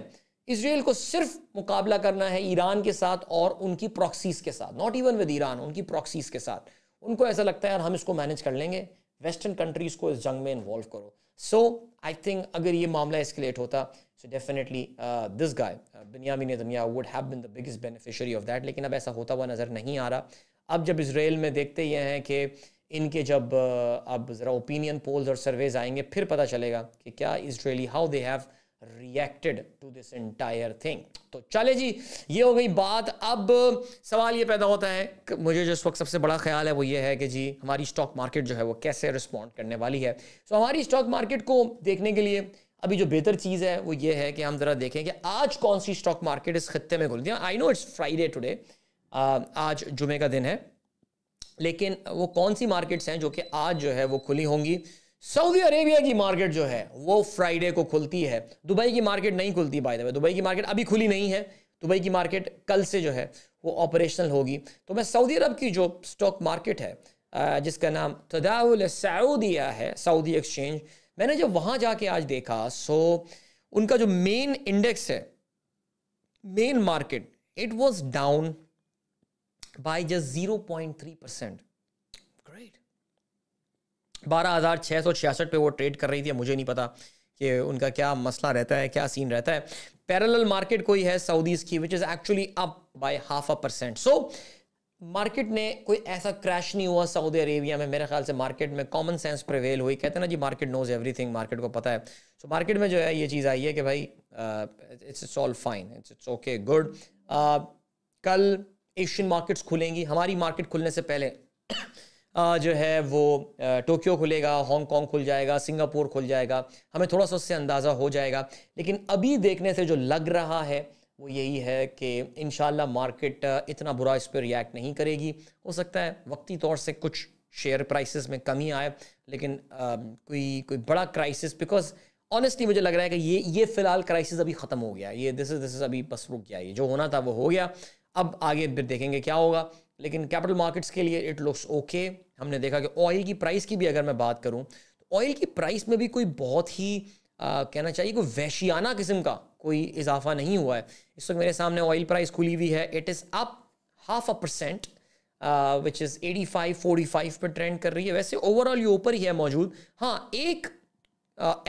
इसराइल को सिर्फ मुकाबला करना है ईरान के साथ और उनकी प्रॉक्सीज के साथ नॉट इवन विद ईरान उनकी प्रॉक्सीज के साथ उनको ऐसा लगता है यार हम इसको मैनेज कर लेंगे वेस्टर्न कंट्रीज को इस जंग में इन्वॉल्व करो सो आई थिंक अगर ये मामला एस्केलेट होता so definitely this guy Benjamin Netanyahu would have been the biggest beneficiary of that लेकिन अब ऐसा होता हुआ नज़र नहीं आ रहा अब जब इसराइल में देखते ये हैं कि इनके जब uh, अब ज़रा ओपिनियन पोल्स और सर्वेज आएंगे फिर पता चलेगा कि क्या Israeli how they have reacted to this entire thing तो चले जी ये हो गई बात अब सवाल ये पैदा होता है मुझे जो इस वक्त सबसे बड़ा ख्याल है वो ये है कि जी हमारी स्टॉक मार्केट जो है वो कैसे रिस्पॉन्ड करने वाली है सो so, हमारी स्टॉक मार्केट को देखने के लिए अभी जो बेहतर चीज़ है वो ये है कि हम ज़रा देखें कि आज कौन सी स्टॉक मार्केट इस खत्ते में खुल दिया I know it's Friday today आज जुमे का दिन है लेकिन वो कौन सी मार्केट्स हैं जो कि आज जो है वो खुली होंगी सऊदी अरेबिया की मार्केट जो है वो फ्राइडे को खुलती है दुबई की मार्केट नहीं खुलती बाय द वे दुबई की मार्केट अभी खुली नहीं है दुबई की मार्केट कल से जो है वो ऑपरेशनल होगी तो मैं सऊदी अरब की जो स्टॉक मार्केट है जिसका नाम तदाउल सऊदिया है सऊदी एक्सचेंज मैंने जब वहाँ जाके आज देखा सो उनका जो मेन इंडेक्स है main market it was down by just zero point three percent बारह हज़ार छः सौ छियासठ पे वो ट्रेड कर रही थी मुझे नहीं पता कि उनका क्या मसला रहता है क्या सीन रहता है पैरल मार्केट कोई है सऊदीज़ की which is actually up by half a percent so market ने कोई ऐसा क्रैश नहीं हुआ सऊदी अरेबिया में मेरे ख्याल से मार्केट में कॉमन सेंस प्रिवेल हुई कहते हैं ना जी मार्केट नोज एवरीथिंग मार्केट को पता है सो so, मार्केट में जो है ये चीज़ आई है कि भाई it's it's all fine it's it's okay good कल एशियन मार्केट्स खुलेंगी हमारी मार्केट खुलने से पहले जो है वो टोक्यो खुलेगा हांगकॉन्ग खुल जाएगा सिंगापुर खुल जाएगा हमें थोड़ा सा उससे अंदाज़ा हो जाएगा लेकिन अभी देखने से जो लग रहा है वो यही है कि इन मार्केट इतना बुरा इस पर रिएक्ट नहीं करेगी हो सकता है वक्ती तौर से कुछ शेयर प्राइसेस में कमी आए लेकिन आ, कोई कोई बड़ा क्राइसिस बिकॉज ऑनेस्टली मुझे लग रहा है कि ये ये फ़िलहाल क्राइसिस अभी ख़त्म हो गया ये दिस इज़ दिस इज़ अभी बस रुक गया ये जो होना था वो हो गया अब आगे फिर देखेंगे क्या होगा लेकिन कैपिटल मार्केट्स के लिए इट लुक्स ओके हमने देखा कि ऑयल की प्राइस की भी अगर मैं बात करूं तो ऑयल की प्राइस में भी कोई बहुत ही आ, कहना चाहिए कोई वैशियाना किस्म का कोई इजाफा नहीं हुआ है इस वक्त मेरे सामने ऑयल प्राइस खुली हुई है it is up half a percent which is eighty five forty five पर ट्रेंड कर रही है वैसे ओवरऑल ये ऊपर ही है मौजूद हाँ एक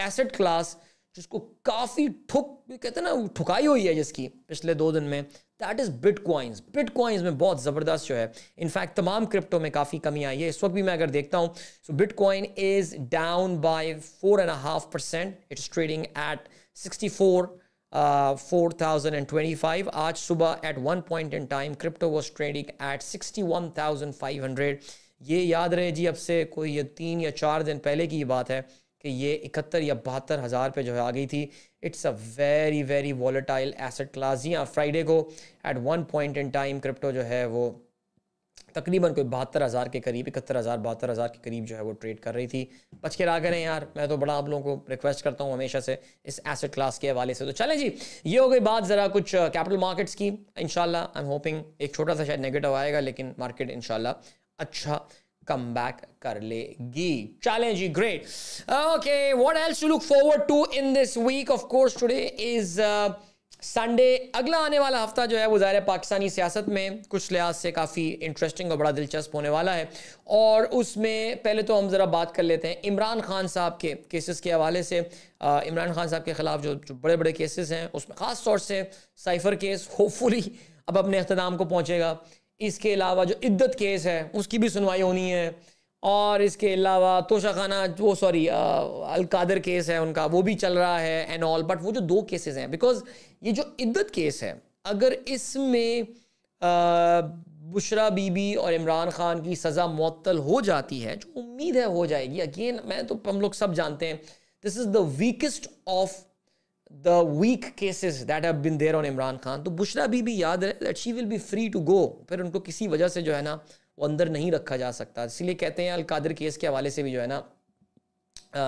एसेट क्लास जिसको काफ़ी ठुक कहते हैं ना ठुकाई हुई है जिसकी पिछले दो दिन में that is bitcoins bitcoins में बहुत ज़बरदस्त जो है इनफैक्ट तमाम क्रिप्टो में काफ़ी कमी आई है इस वक्त भी मैं अगर देखता हूँ so bitcoin is down by four and half percent it's trading at sixty four four thousand and twenty five आज सुबह at one point in time crypto was trading at sixty one thousand five hundred ये याद रहे जी अब से कोई तीन या चार दिन पहले की बात है कि ये इकहत्तर या बहत्तर हज़ार पे जो है आ गई थी it's a very very volatile asset class जी हाँ फ्राइडे को at one point in time crypto जो है वो तकरीबन कोई बहत्तर हज़ार के करीब इकहत्तर हज़ार बहत्तर हज़ार के करीब जो है वो ट्रेड कर रही थी बच के रहा करें यार मैं तो बड़ा आप लोगों को रिक्वेस्ट करता हूँ हमेशा से इस एसेट क्लास के हवाले से तो चलें जी ये हो गई बात ज़रा कुछ कैपिटल uh, मार्केट्स की इन आई एम होपिंग एक छोटा सा शायद नेगेटिव आएगा लेकिन मार्केट इन अच्छा कम बैक कर लेगी चले जी great okay what else to look forward to in this week of course today is Sunday अगला आने वाला हफ्ता जो है वो ज़ाहिर पाकिस्तानी सियासत में कुछ लिहाज से काफ़ी इंटरेस्टिंग और बड़ा दिलचस्प होने वाला है और उसमें पहले तो हम ज़रा बात कर लेते हैं इमरान खान साहब के केसेस के हवाले से इमरान खान साहब के ख़िलाफ़ जो, जो बड़े बड़े केसेस हैं उसमें ख़ास तौर से साइफर केस होपफुली अब अपने अख्ताम को पहुँचेगा इसके अलावा जो इद्दत केस है उसकी भी सुनवाई होनी है और इसके अलावा तोशाखाना वो सॉरी अलकादर केस है उनका वो भी चल रहा है एंड ऑल बट वो जो दो केसेस हैं बिकॉज ये जो इद्दत केस है अगर इसमें बुशरा बीबी और इमरान खान की सज़ा मअतल हो जाती है जो उम्मीद है हो जाएगी अगेन मैं तो हम लोग सब जानते हैं this is the weakest of the week cases that have been there on Imran Khan तो बुशरा भी याद रहे that she will be free to go फिर उनको किसी वजह से जो है ना वो अंदर नहीं रखा जा सकता इसीलिए कहते हैं अलकादर केस के हवाले से भी जो है ना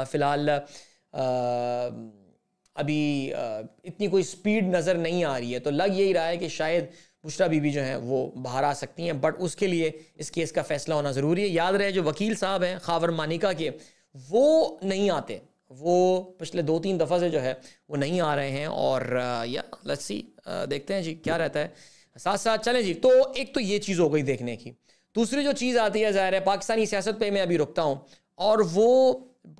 फ़िलहाल अभी आ, इतनी कोई स्पीड नज़र नहीं आ रही है तो लग यही रहा है कि शायद बुशरा बीबी जो हैं वो बाहर आ सकती हैं बट उसके लिए इस केस का फैसला होना ज़रूरी है याद रहे जो वकील साहब हैं खावर मानिका के वो नहीं आते वो पिछले दो तीन दफ़ा से जो है वो नहीं आ रहे हैं और या लेट्स सी देखते हैं जी क्या रहता है साथ साथ चलें जी तो एक तो ये चीज़ हो गई देखने की दूसरी जो चीज़ आती है ज़ाहिर है पाकिस्तानी सियासत पे मैं अभी रुकता हूँ और वो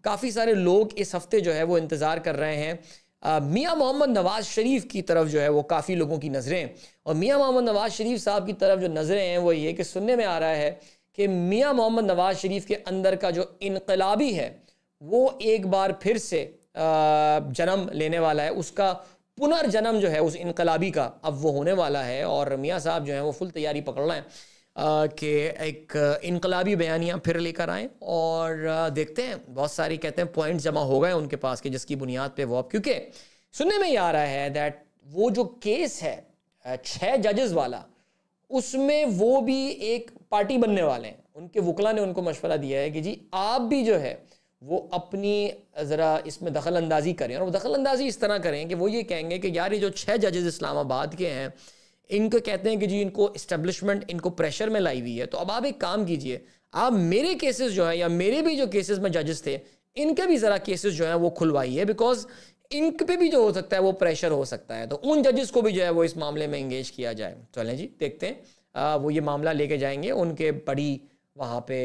काफ़ी सारे लोग इस हफ्ते जो है वो इंतज़ार कर रहे हैं uh, मियाँ मोहम्मद नवाज शरीफ की तरफ जो है वो काफ़ी लोगों की नज़रें और मियाँ मोहम्मद नवाज शरीफ साहब की तरफ जो नज़रें हैं वो ये कि सुनने में आ रहा है कि मियाँ मोहम्मद नवाज शरीफ के अंदर का जो इनकलाबी है वो एक बार फिर से जन्म लेने वाला है उसका पुनर्जन्म जो है उस इनकलाबी का अब वो होने वाला है और मियाँ साहब जो है वो फुल तैयारी पकड़ रहे हैं कि एक इनकलाबी बयानियाँ फिर लेकर आएँ और देखते हैं बहुत सारी कहते हैं पॉइंट जमा हो गए उनके पास के जिसकी बुनियाद पे वो अब क्योंकि सुनने में ये आ रहा है दैट वो जो केस है छः जजेस वाला उसमें वो भी एक पार्टी बनने वाले हैं उनके वकला ने उनको मशवरा दिया है कि जी आप भी जो है वो अपनी ज़रा इसमें दखल अंदाजी करें और वो दखल अंदाजी इस तरह करें कि वो ये कहेंगे कि यार ये जो छः जजेस इस्लामाबाद के हैं इनको कहते हैं कि जी इनको इस्टेब्लिशमेंट इनको प्रेशर में लाई हुई है तो अब आप एक काम कीजिए आप मेरे केसेस जो हैं या मेरे भी जो केसेस में जजेस थे इनके भी ज़रा केसेस जो हैं वो खुलवाइए बिकॉज इन पे भी जो हो सकता है वो प्रेशर हो सकता है तो उन जजेस को भी जो है वो इस मामले में इंगेज किया जाए तो चलें जी देखते हैं आ, वो ये मामला लेके जाएंगे उनके बड़ी वहाँ पे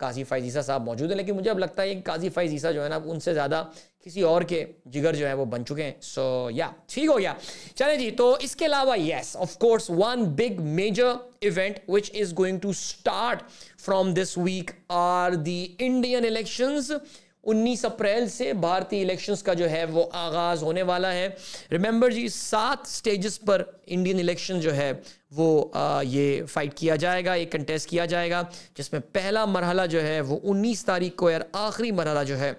काजी फाइजीसा साहब मौजूद हैं लेकिन मुझे अब लगता है कि काजी फाइजीसा जो है ना उनसे ज़्यादा किसी और के जिगर जो है वो बन चुके हैं सो या ठीक हो गया चले जी तो इसके अलावा yes of course course one big major event which is going to start from this week are the Indian elections 19 अप्रैल से भारतीय इलेक्शंस का जो है वो आगाज होने वाला है रिमेंबर जी सात स्टेजेस पर इंडियन इलेक्शन जो है वो आ, ये फाइट किया जाएगा ये कंटेस्ट किया जाएगा जिसमें पहला मरहला जो है वो 19 तारीख को यार आखिरी मरहला जो है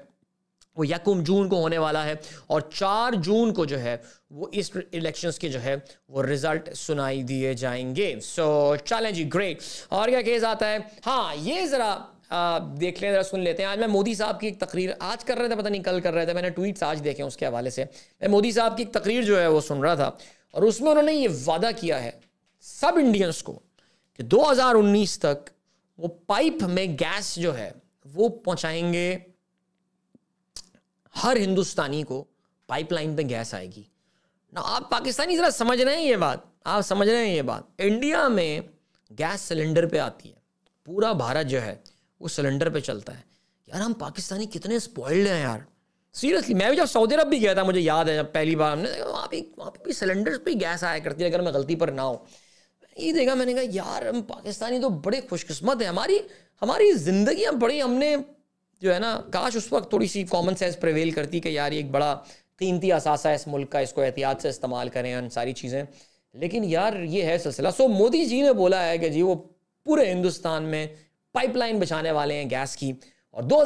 वो यकुम जून को होने वाला है और चार जून को जो है वो इस इलेक्शंस के जो है वो रिजल्ट सुनाई दिए जाएंगे सो so, चैलेंज जी ग्रेट और क्या केस आता है हाँ ये ज़रा देख लें जरा सुन लेते हैं आज मैं मोदी साहब की एक तकरीर आज कर रहे थे पता नहीं कल कर रहे थे मैंने ट्वीट्स आज देखे उसके हवाले से मैं मोदी साहब की एक तकरीर जो है वो सुन रहा था और उसमें उन्होंने ये वादा किया है सब इंडियंस को कि 2019 तक वो पाइप में गैस जो है वो पहुंचाएंगे हर हिंदुस्तानी को पाइपलाइन पे गैस आएगी ना आप पाकिस्तानी ज़रा समझ रहे हैं ये बात आप समझ रहे हैं ये बात इंडिया में गैस सिलेंडर पे आती है पूरा भारत जो है वो सिलेंडर पे चलता है यार हम पाकिस्तानी कितने स्पॉइल्ड हैं यार सीरियसली मैं भी जब सऊदी अरब भी गया था मुझे याद है जब पहली बार हमने देखा वहाँ भी वहाँ पर भी सिलेंडर पर गैस आया करती है अगर मैं गलती पर ना हो ये देखा मैंने कहा यार हम पाकिस्तानी तो बड़े खुशकस्मत हैं हमारी हमारी ज़िंदगी बड़ी हमने जो है ना काश उस वक्त थोड़ी सी कॉमन सेंस प्रवेल करती कि यार ये एक बड़ा कीमती असासा है इस मुल्क का इसको एहतियात से इस्तेमाल करें और सारी चीज़ें लेकिन यार ये है सिलसिला सो मोदी जी ने बोला है कि जी वो पूरे हिंदुस्तान में पाइपलाइन बिछाने वाले हैं गैस की और दो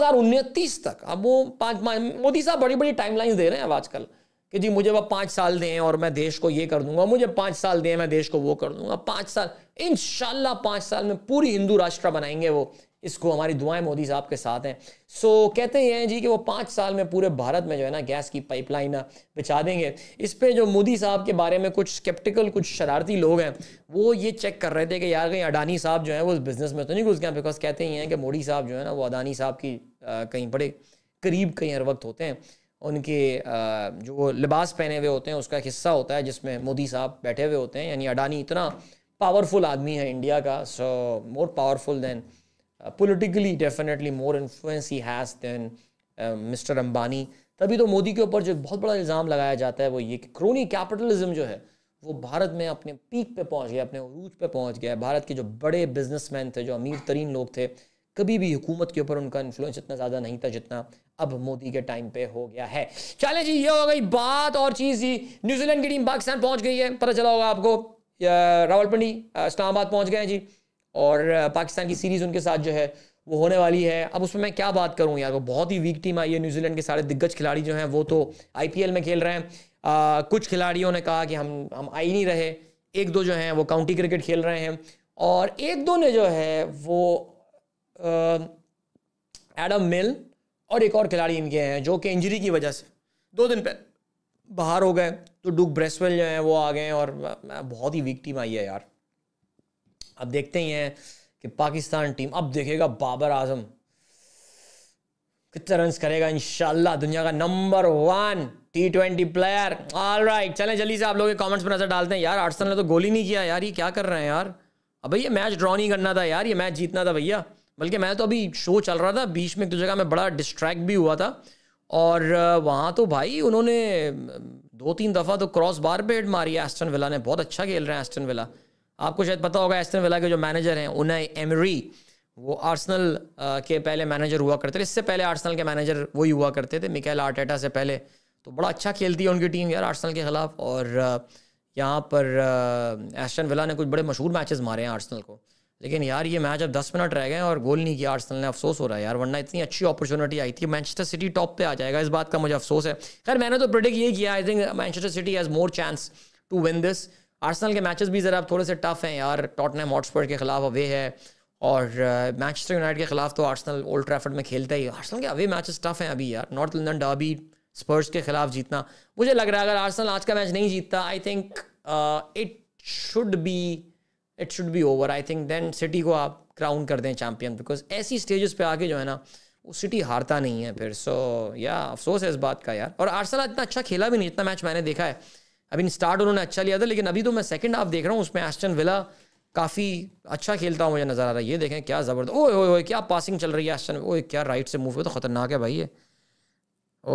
तक अब वो पाँच मोदी साहब बड़ी बड़ी टाइमलाइन दे रहे हैं अब आजकल कि जी मुझे वह पाँच साल दें और मैं देश को ये कर दूंगा मुझे पाँच साल दें मैं देश को वो कर दूंगा पाँच साल इन शाह साल में पूरी हिंदू राष्ट्र बनाएंगे वो इसको हमारी दुआएं मोदी साहब के साथ हैं सो so, कहते हैं जी कि वो पाँच साल में पूरे भारत में जो है ना गैस की पाइपलाइन बिछा देंगे इस पर जो मोदी साहब के बारे में कुछ स्केप्टिकल कुछ शरारती लोग हैं वो ये चेक कर रहे थे कि यार कहीं अडानी साहब जो है वो इस बिज़नेस में तो नहीं घुस गया बिकॉज कहते ही हैं कि मोदी साहब जो है ना वो अडानी साहब की कहीं बड़े करीब कहीं हर वक्त होते हैं उनके जो लिबास पहने हुए होते हैं उसका एक हिस्सा होता है जिसमें मोदी साहब बैठे हुए होते हैं यानी अडानी इतना पावरफुल आदमी है इंडिया का so more powerful than politically definitely more influence he has than mister uh, Ambani तभी तो मोदी के ऊपर जो एक बहुत बड़ा इल्ज़ाम लगाया जाता है वो ये कि क्रोनी कैपिटलिज्म जो है वो भारत में अपने पीक पे पहुंच गया अपने अरूज पे पहुंच गया भारत के जो बड़े बिजनेसमैन थे जो अमीर तरीन लोग थे कभी भी हुकूमत के ऊपर उनका इन्फ्लुएंस इतना ज़्यादा नहीं था जितना अब मोदी के टाइम पे हो गया है चले जी ये हो गई बात और चीज़ ही न्यूजीलैंड की टीम पाकिस्तान पहुंच गई है पता चला होगा आपको रावलपिंडी इस्लामाबाद पहुंच गए हैं जी और पाकिस्तान की सीरीज़ उनके साथ जो है वो होने वाली है अब उसमें मैं क्या बात करूँ यार वो बहुत ही वीक टीम आई है न्यूजीलैंड के सारे दिग्गज खिलाड़ी जो हैं वो तो आई में खेल रहे हैं आ, कुछ खिलाड़ियों ने कहा कि हम हम आई नहीं रहे एक दो जो हैं वो काउंटी क्रिकेट खेल रहे हैं और एक दो ने जो है वो एडम मिल और एक और खिलाड़ी इनके हैं जो कि इंजरी की वजह से दो दिन पहले बाहर हो गए तो डुक ब्रेसवेल जो हैं वो आ गए और बहुत ही वीक टीम आई है यार अब देखते ही हैं कि पाकिस्तान टीम अब देखेगा बाबर आजम कितने रन करेगा इनशाला दुनिया का number one T twenty player all right चले जल्दी से आप लोग कमेंट्स पर नजर डालते हैं यार आर्टसन ने तो गोली नहीं किया यार ये क्या कर रहे हैं यार अब भैया मैच ड्रॉ नहीं करना था यार ये मैच जीतना था भैया बल्कि मैं तो अभी शो चल रहा था बीच में एक जगह मैं बड़ा डिस्ट्रैक्ट भी हुआ था और वहाँ तो भाई उन्होंने दो तीन दफ़ा तो क्रॉस बार पेड मारी एस्टन विला ने बहुत अच्छा खेल रहे हैं एस्टन विला आपको शायद पता होगा एस्टन विला के जो मैनेजर हैं उन्हें एमरी वो आर्सनल के पहले मैनेजर हुआ करते थे इससे पहले आर्सनल के मैनेजर वही हुआ करते थे मिकेल आर्टेटा से पहले तो बड़ा अच्छा खेलती है उनकी टीम यार आर्सनल के ख़िलाफ़ और यहाँ पर एस्टन विला ने कुछ बड़े मशहूर मैचेस मारे हैं आर्सनल को लेकिन यार ये मैच अब दस मिनट रह गए और गोल नहीं किया आर्सनल ने अफसोस हो रहा है यार वरना इतनी अच्छी अपॉर्चुनिटी आई थी मैनचेस्टर सिटी टॉप पे आ जाएगा इस बात का मुझे अफसोस है खैर मैंने तो प्रोडिक्ट ये किया I think Manchester City has more chance to win this Arsenal के मैचेस भी ज़रा थोड़े से टफ हैं यार टॉटनम हॉटस्पर के खिलाफ अवे है और मैनचेस्टर uh, यूनाइटेड के खिलाफ तो आर्सनल ओल्ड ट्रैफर्ड में खेलता ही आर्सनल के अवे मैचेस टफ हैं अभी यार नॉर्थ लंदन डर्बी स्पर्स के खिलाफ जीतना मुझे लग रहा है अगर आर्सनल आज का मैच नहीं जीतता I think it should be it should be over I think then City को आप क्राउन कर दें चैम्पियन बिकॉज ऐसी स्टेजेस पे आके जो है ना वो सिटी हारता नहीं है फिर सो so, या yeah, अफसोस है इस बात का यार और आर्सनल इतना अच्छा खेला भी नहीं इतना मैच मैंने देखा है आई मीन स्टार्ट उन्होंने अच्छा लिया था लेकिन अभी तो मैं सेकंड हाफ देख रहा हूँ उसमें एस्टन विला काफ़ी अच्छा खेलता हूँ मुझे नज़र आ रहा है ये देखें क्या ज़बरदस्त ओए ओए ओए क्या पासिंग चल रही है एस्टन ओए क्या राइट से मूव है तो ख़तरनाक है भाई ये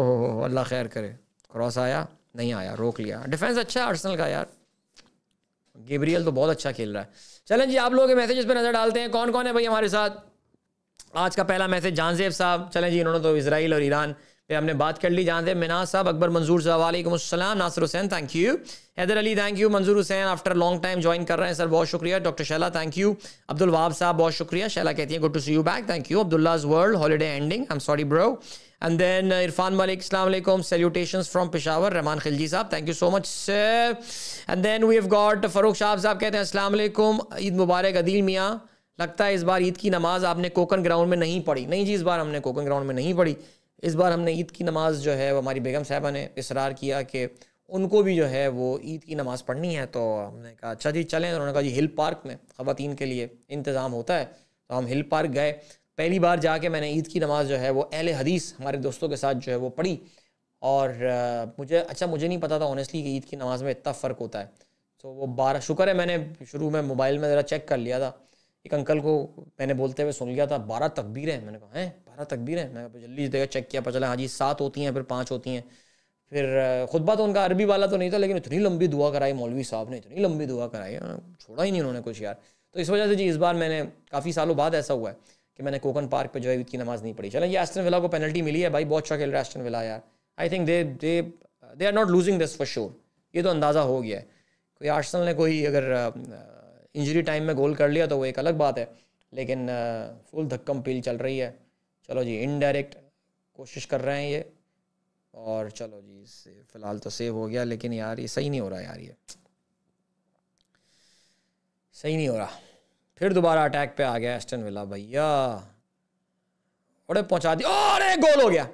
ओह अल्लाह खैर करे क्रॉस आया नहीं आया रोक लिया डिफेंस अच्छा है आर्सनल का यार गेब्रियल तो बहुत अच्छा खेल रहा है चलें जी आप लोगों के मैसेजेस पर नज़र डालते हैं कौन कौन है भाई हमारे साथ आज का पहला मैसेज जानजेब साहब चलें जी इन्होंने तो इसराइल और ईरान पे हमने बात कर ली जहाँ से मिनाज साहब अकबर मंजूर साहब वालेकाम Nasir Hussain thank you Haider Ali thank you Manzoor Hussain after long time join कर रहे हैं सर बहुत शुक्रिया doctor Shaila thank you Abdul Wahab साहब बहुत शुक्रिया शैला कहती है good to see you back thank you Abdullah's world holiday ending I am sorry bro and then Irfan Malik सलामकुम सैल्यूटेशन फ्राम पिशावर रहमान खिलजी साहब thank you so much sir and then we have got Farooq Shah साहब कहते हैं असलम ईद मुबारक अदील मियाँ लगता है इस बार ईद की नमाज़ आपने कोकन ग्राउंड में नहीं पढ़ी नहीं जी इस बार हमने कोकन ग्राउंड में नहीं पढ़ी इस बार हमने ईद की नमाज़ जो है वो हमारी बेगम साहबा ने इसरार किया कि उनको भी जो है वो ईद की नमाज़ पढ़नी है तो हमने कहा अच्छा जी चलें उन्होंने कहा जी हिल पार्क में ख़वान के लिए इंतज़ाम होता है तो हम हिल पार्क गए पहली बार जाके मैंने ईद की नमाज़ जो है वो अहल हदीस हमारे दोस्तों के साथ जो है वो पढ़ी और मुझे अच्छा मुझे नहीं पता था ऑनेस्टली कि ईद की नमाज़ में इतना फ़र्क होता है तो वो बारह शुक्र है मैंने शुरू में मोबाइल में ज़रा चेक कर लिया था एक अंकल को मैंने बोलते हुए सुन लिया था बारह तकबीर है मैंने कहा हैं बारह तकबीर है मैं जल्दी देखा चेक किया पता चला हाँ जी सात होती हैं फिर पाँच होती हैं फिर खुतबा तो उनका अरबी वाला तो नहीं था लेकिन इतनी लंबी दुआ कराई मौलवी साहब ने इतनी लंबी दुआ कराई हाँ, छोड़ा ही नहीं उन्होंने कुछ यार तो इस वजह से जी इस बार मैंने काफ़ी सालों बाद ऐसा हुआ है कि मैंने कोकन पार्क पर जो है ईद की नमाज़ नहीं पढ़ी चलें ये एस्टन विला को पेनल्टी मिली है भाई बहुत अच्छा खेल रहा है एस्टन विला यार I think they they they are not losing this for sure ये तो अंदाज़ा हो गया है कोई आर्सनल ने कोई अगर इंजरी टाइम में गोल कर लिया तो वो एक अलग बात है लेकिन फुल धक्कम पील चल रही है चलो जी इनडायरेक्ट कोशिश कर रहे हैं ये और चलो जी इससे फ़िलहाल तो सेव हो गया लेकिन यार ये सही नहीं हो रहा यार ये सही नहीं हो रहा फिर दोबारा अटैक पे आ गया एस्टन विला भैया अरे पहुंचा दिया अरे गोल हो गया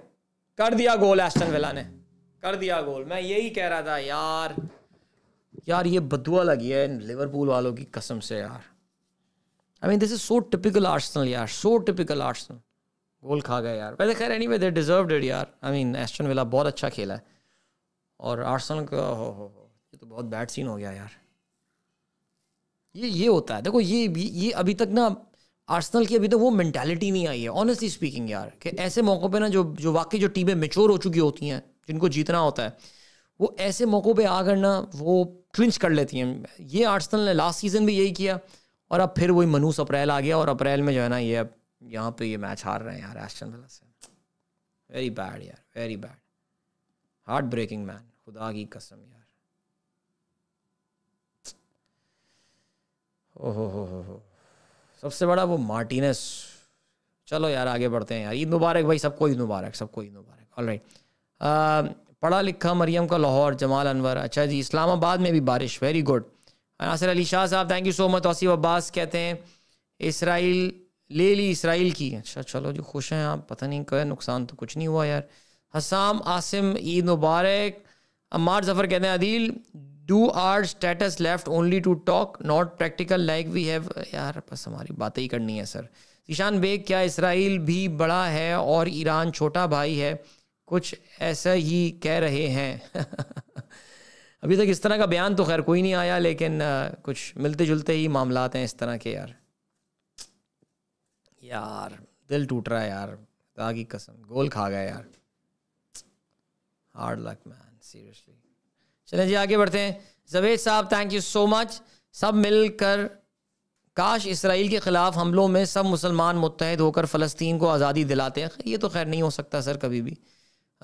कर दिया गोल एस्टन विला ने कर दिया गोल मैं यही कह रहा था यार यार ये बदुआ लगी है लिवरपूल वालों की कसम से यार I mean this is so typical Arsenal यार सो टिपिकल आर्सनल गोल खा गए यार पहले खैर anyway they deserve it यार आई मीन एस्टन विला बहुत अच्छा खेला है और आर्सनल का हो हो हो ये तो बहुत बैड सीन हो गया यार ये ये होता है देखो ये ये अभी तक ना आर्सनल की अभी तक वो मैंटेलिटी नहीं आई है ऑनेस्टली स्पीकिंग यार कि ऐसे मौक़ों पे ना जो जो वाकई जो टीमें मेच्योर हो चुकी होती हैं जिनको जीतना होता है वो ऐसे मौक़ों पे आकर ना वो क्लिंच कर लेती हैं ये आर्सनल ने लास्ट सीज़न भी यही किया और अब फिर वही मनूस अप्रैल आ गया और अप्रैल में जो है ना ये अब यहाँ पे ये मैच हार रहे हैं यार एस्टन से वेरी बैड यार very bad heartbreaking man खुदा की कसम यार ओहो हो हो हो सबसे बड़ा वो मार्टिनस चलो यार आगे बढ़ते हैं यार ईद मुबारक भाई सबको ईद मुबारक सबको ईद मुबारक ऑल राइट पढ़ा लिखा मरियम का लाहौर जमाल अनवर अच्छा जी इस्लामाबाद में भी बारिश वेरी गुड नासिर अली शाह साहब thank you so much Tauseef Abbas कहते हैं इसराइल ले ली इसराइल की अच्छा चलो जी खुश हैं आप पता नहीं क्या नुकसान तो कुछ नहीं हुआ यार हसाम आसिम ईद मुबारक अमार जफ़र कहते हैं Adeel do are status left only to talk not practical like we have यार बस हमारी बातें ही करनी है सर ईशान बेग क्या इसराइल भी बड़ा है और ईरान छोटा भाई है कुछ ऐसा ही कह रहे हैं अभी तक इस तरह का बयान तो खैर कोई नहीं आया लेकिन कुछ मिलते जुलते ही मामला हैं इस तरह के यार यार दिल टूट रहा है यार ताकि कसम गोल खा गया यार हार्ड लक मैन सीरियसली चलें जी आगे बढ़ते हैं जवेद साहब थैंक यू सो मच सब मिलकर काश इसराइल के ख़िलाफ़ हमलों में सब मुसलमान मुतहद होकर फ़लस्तीन को आज़ादी दिलाते हैं ये तो खैर नहीं हो सकता सर कभी भी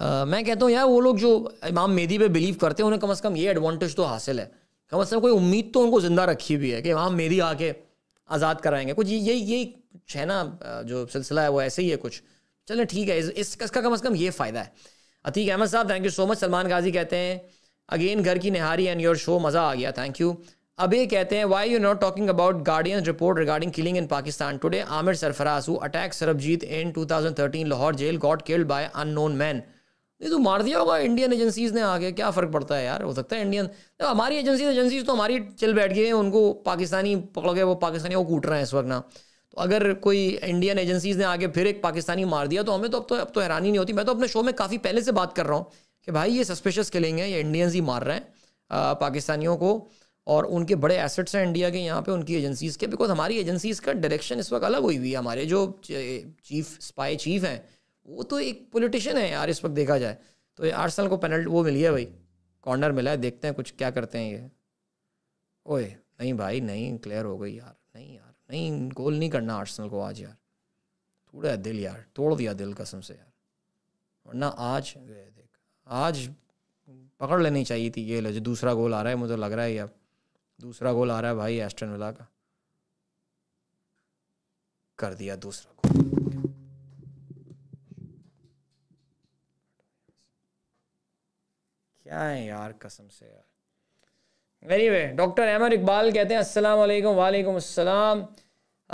मैं कहता हूँ यार वो लोग जो इमाम मेदी पे बिलीव करते हैं उन्हें कम अज़ कम ये एडवांटेज तो हासिल है कम अज़ कम कोई उम्मीद तो उनको ज़िंदा रखी हुई है कि इमाम मेदी आके आज़ाद कराएंगे कुछ ये यही कुछ है ना जो सिलसिला है वो ऐसे ही है कुछ चलें ठीक है इस, इसका कम अज़ कम ये फ़ायदा है अतीक अहमद साहब thank you so much Salman Ghazi कहते हैं अगेन घर की निहारी एंड योर शो मज़ा आ गया थैंक यू अब ये कहते हैं why you not talking about Guardian report regarding killing in Pakistan today Amir Sarfaraz who attack Sarabjit in 2013 Lahore jail got killed by unknown man नहीं तो मार दिया होगा इंडियन एजेंसीज ने आगे क्या फ़र्क पड़ता है यार हो सकता है इंडियन तो हमारी एजेंसीज एजेंसीज तो हमारी चल बैठ गई है उनको पाकिस्तानी पकड़ गए वो पाकिस्तानी वो कूट रहे हैं इस वक्त ना तो अगर कोई इंडियन एजेंसीज ने आगे फिर एक पाकिस्तानी मार दिया तो हमें तो अब तो अब तो हैरानी नहीं होती मैं तो अपने शो में काफ़ी पहले से बात कर रहा हूँ कि भाई ये सस्पेशस किलिंग है ये इंडियंस ही मार रहे हैं पाकिस्तानियों को और उनके बड़े एसेट्स हैं इंडिया के यहाँ पे उनकी एजेंसीज़ के बिकॉज हमारी एजेंसीज़ का डायरेक्शन इस वक्त अलग हुई हुई है हमारे जो चीफ स्पाई चीफ हैं वो तो एक पोलिटिशियन है यार इस वक्त देखा जाए तो आठ साल को पेनल्टी वो मिली है भाई कॉर्नर मिला है देखते हैं कुछ क्या करते हैं ये ओए नहीं भाई नहीं क्लियर हो गई यार नहीं यार नहीं गोल नहीं करना आर्सनल को आज यार थोड़ा दिल यार तोड़ दिया दिल कसम से यार वरना आज देख आज पकड़ लेनी चाहिए थी ये जो दूसरा गोल आ रहा है मुझे लग रहा है यार दूसरा गोल आ रहा है भाई एस्टन विला का कर दिया दूसरा गोल क्या है यार कसम से यार very way doctor Ahmed Iqbal कहते हैं अस्सलाम वालेकुम वालेकुम अस्सलाम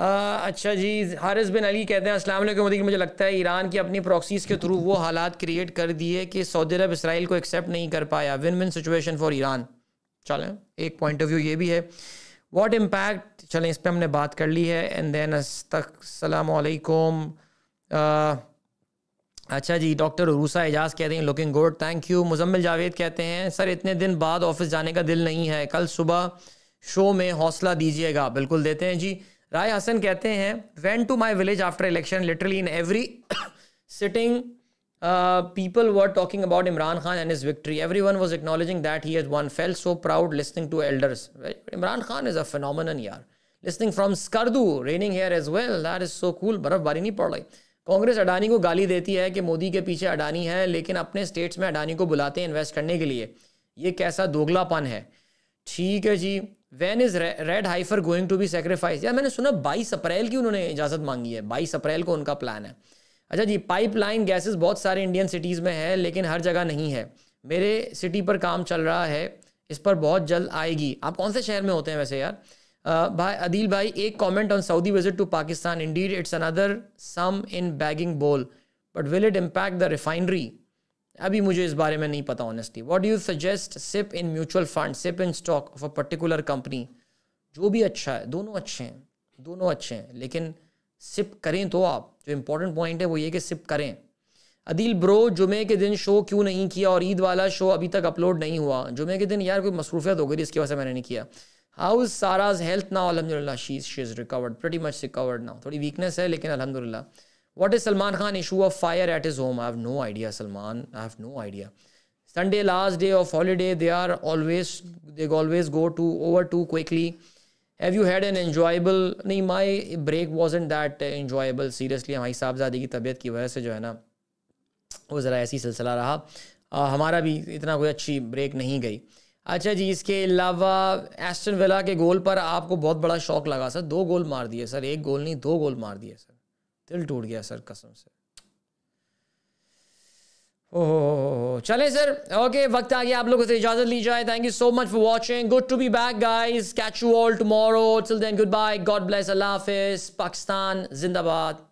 अच्छा जी हारिस बिन अली कहते हैं अस्सलाम वालेकुम मुझे लगता है ईरान की अपनी प्रॉक्सीज़ के थ्रू वो हालात क्रिएट कर दिए कि सऊदी अरब इसराइल को एक्सेप्ट नहीं कर पाया win win situation for Iran चलें एक पॉइंट ऑफ व्यू ये भी है वॉट इम्पैक्ट चलें इस पर हमने बात कर ली है एंड देन अस्सलाम वालेकुम अच्छा जी डॉक्टर रूसा एजाज कहते हैं looking good thank you Muzammil Javed कहते हैं सर इतने दिन बाद ऑफिस जाने का दिल नहीं है कल सुबह शो में हौसला दीजिएगा बिल्कुल देते हैं जी राय हसन कहते हैं went to my village after election literally in every sitting people were talking about Imran Khan and is victory everyone was acknowledging that he is one fell so proud listening to elders Imran Khan is a phenomenon यार listening from Skardu raining here as well that is so cool बर्फबारी नहीं पड़ रही कांग्रेस अडानी को गाली देती है कि मोदी के पीछे अडानी है लेकिन अपने स्टेट्स में अडानी को बुलाते हैं इन्वेस्ट करने के लिए ये कैसा दोगलापन है ठीक है जी when is red heifer going to be sacrifice यार मैंने सुना बाईस अप्रैल की उन्होंने इजाज़त मांगी है बाईस अप्रैल को उनका प्लान है अच्छा जी पाइपलाइन गैसेस बहुत सारे इंडियन सिटीज़ में है लेकिन हर जगह नहीं है मेरे सिटी पर काम चल रहा है इस पर बहुत जल्द आएगी आप कौन से शहर में होते हैं वैसे यार भाई by भाई एक a on Saudi visit to Pakistan Pakistan. It's another sum in begging bowl but will will impact the refinery अभी मुझे इस बारे में नहीं पता honestly what do you suggest SIP in mutual fund SIP in stock of a particular company जो भी अच्छा है दोनों अच्छे हैं दोनों अच्छे हैं लेकिन सिप करें तो आप जो इम्पोर्टेंट पॉइंट है वो ये कि सिप करें अदिल ब्रो जुमे के दिन शो क्यों नहीं किया और ईद वाला शो अभी तक अपलोड नहीं हुआ जुमे के दिन यार कोई मसरूफियत हो गई इसकी वजह से मैंने नहीं किया how is Sara's health now अलहमदिल्ला she she is recovered pretty much recovered now थोड़ी वीकनेस है लेकिन अलहमदिल्ला what is Salman Khan issue of fire at his home I have no idea Salman I have no idea Sunday last day of holiday they are always they always go too over too quickly have you had an enjoyable नहीं my break was in that enjoyable seriously हमारी साहबजादी की तबीयत की वजह से जो है ना वो ज़रा ऐसी सिलसिला रहा आ, हमारा भी इतना कोई अच्छी ब्रेक नहीं गई अच्छा जी इसके अलावा एस्टन वेला के गोल पर आपको बहुत बड़ा शौक लगा सर दो गोल मार दिए सर एक गोल नहीं दो गोल मार दिए सर दिल टूट गया सर कसम से ओह चले सर ओके वक्त आ गया आप लोगों से इजाजत ली जाए thank you so much for watching good to be back guys catch you all tomorrow till then goodbye God bless अल्लाह हाफिज पाकिस्तान जिंदाबाद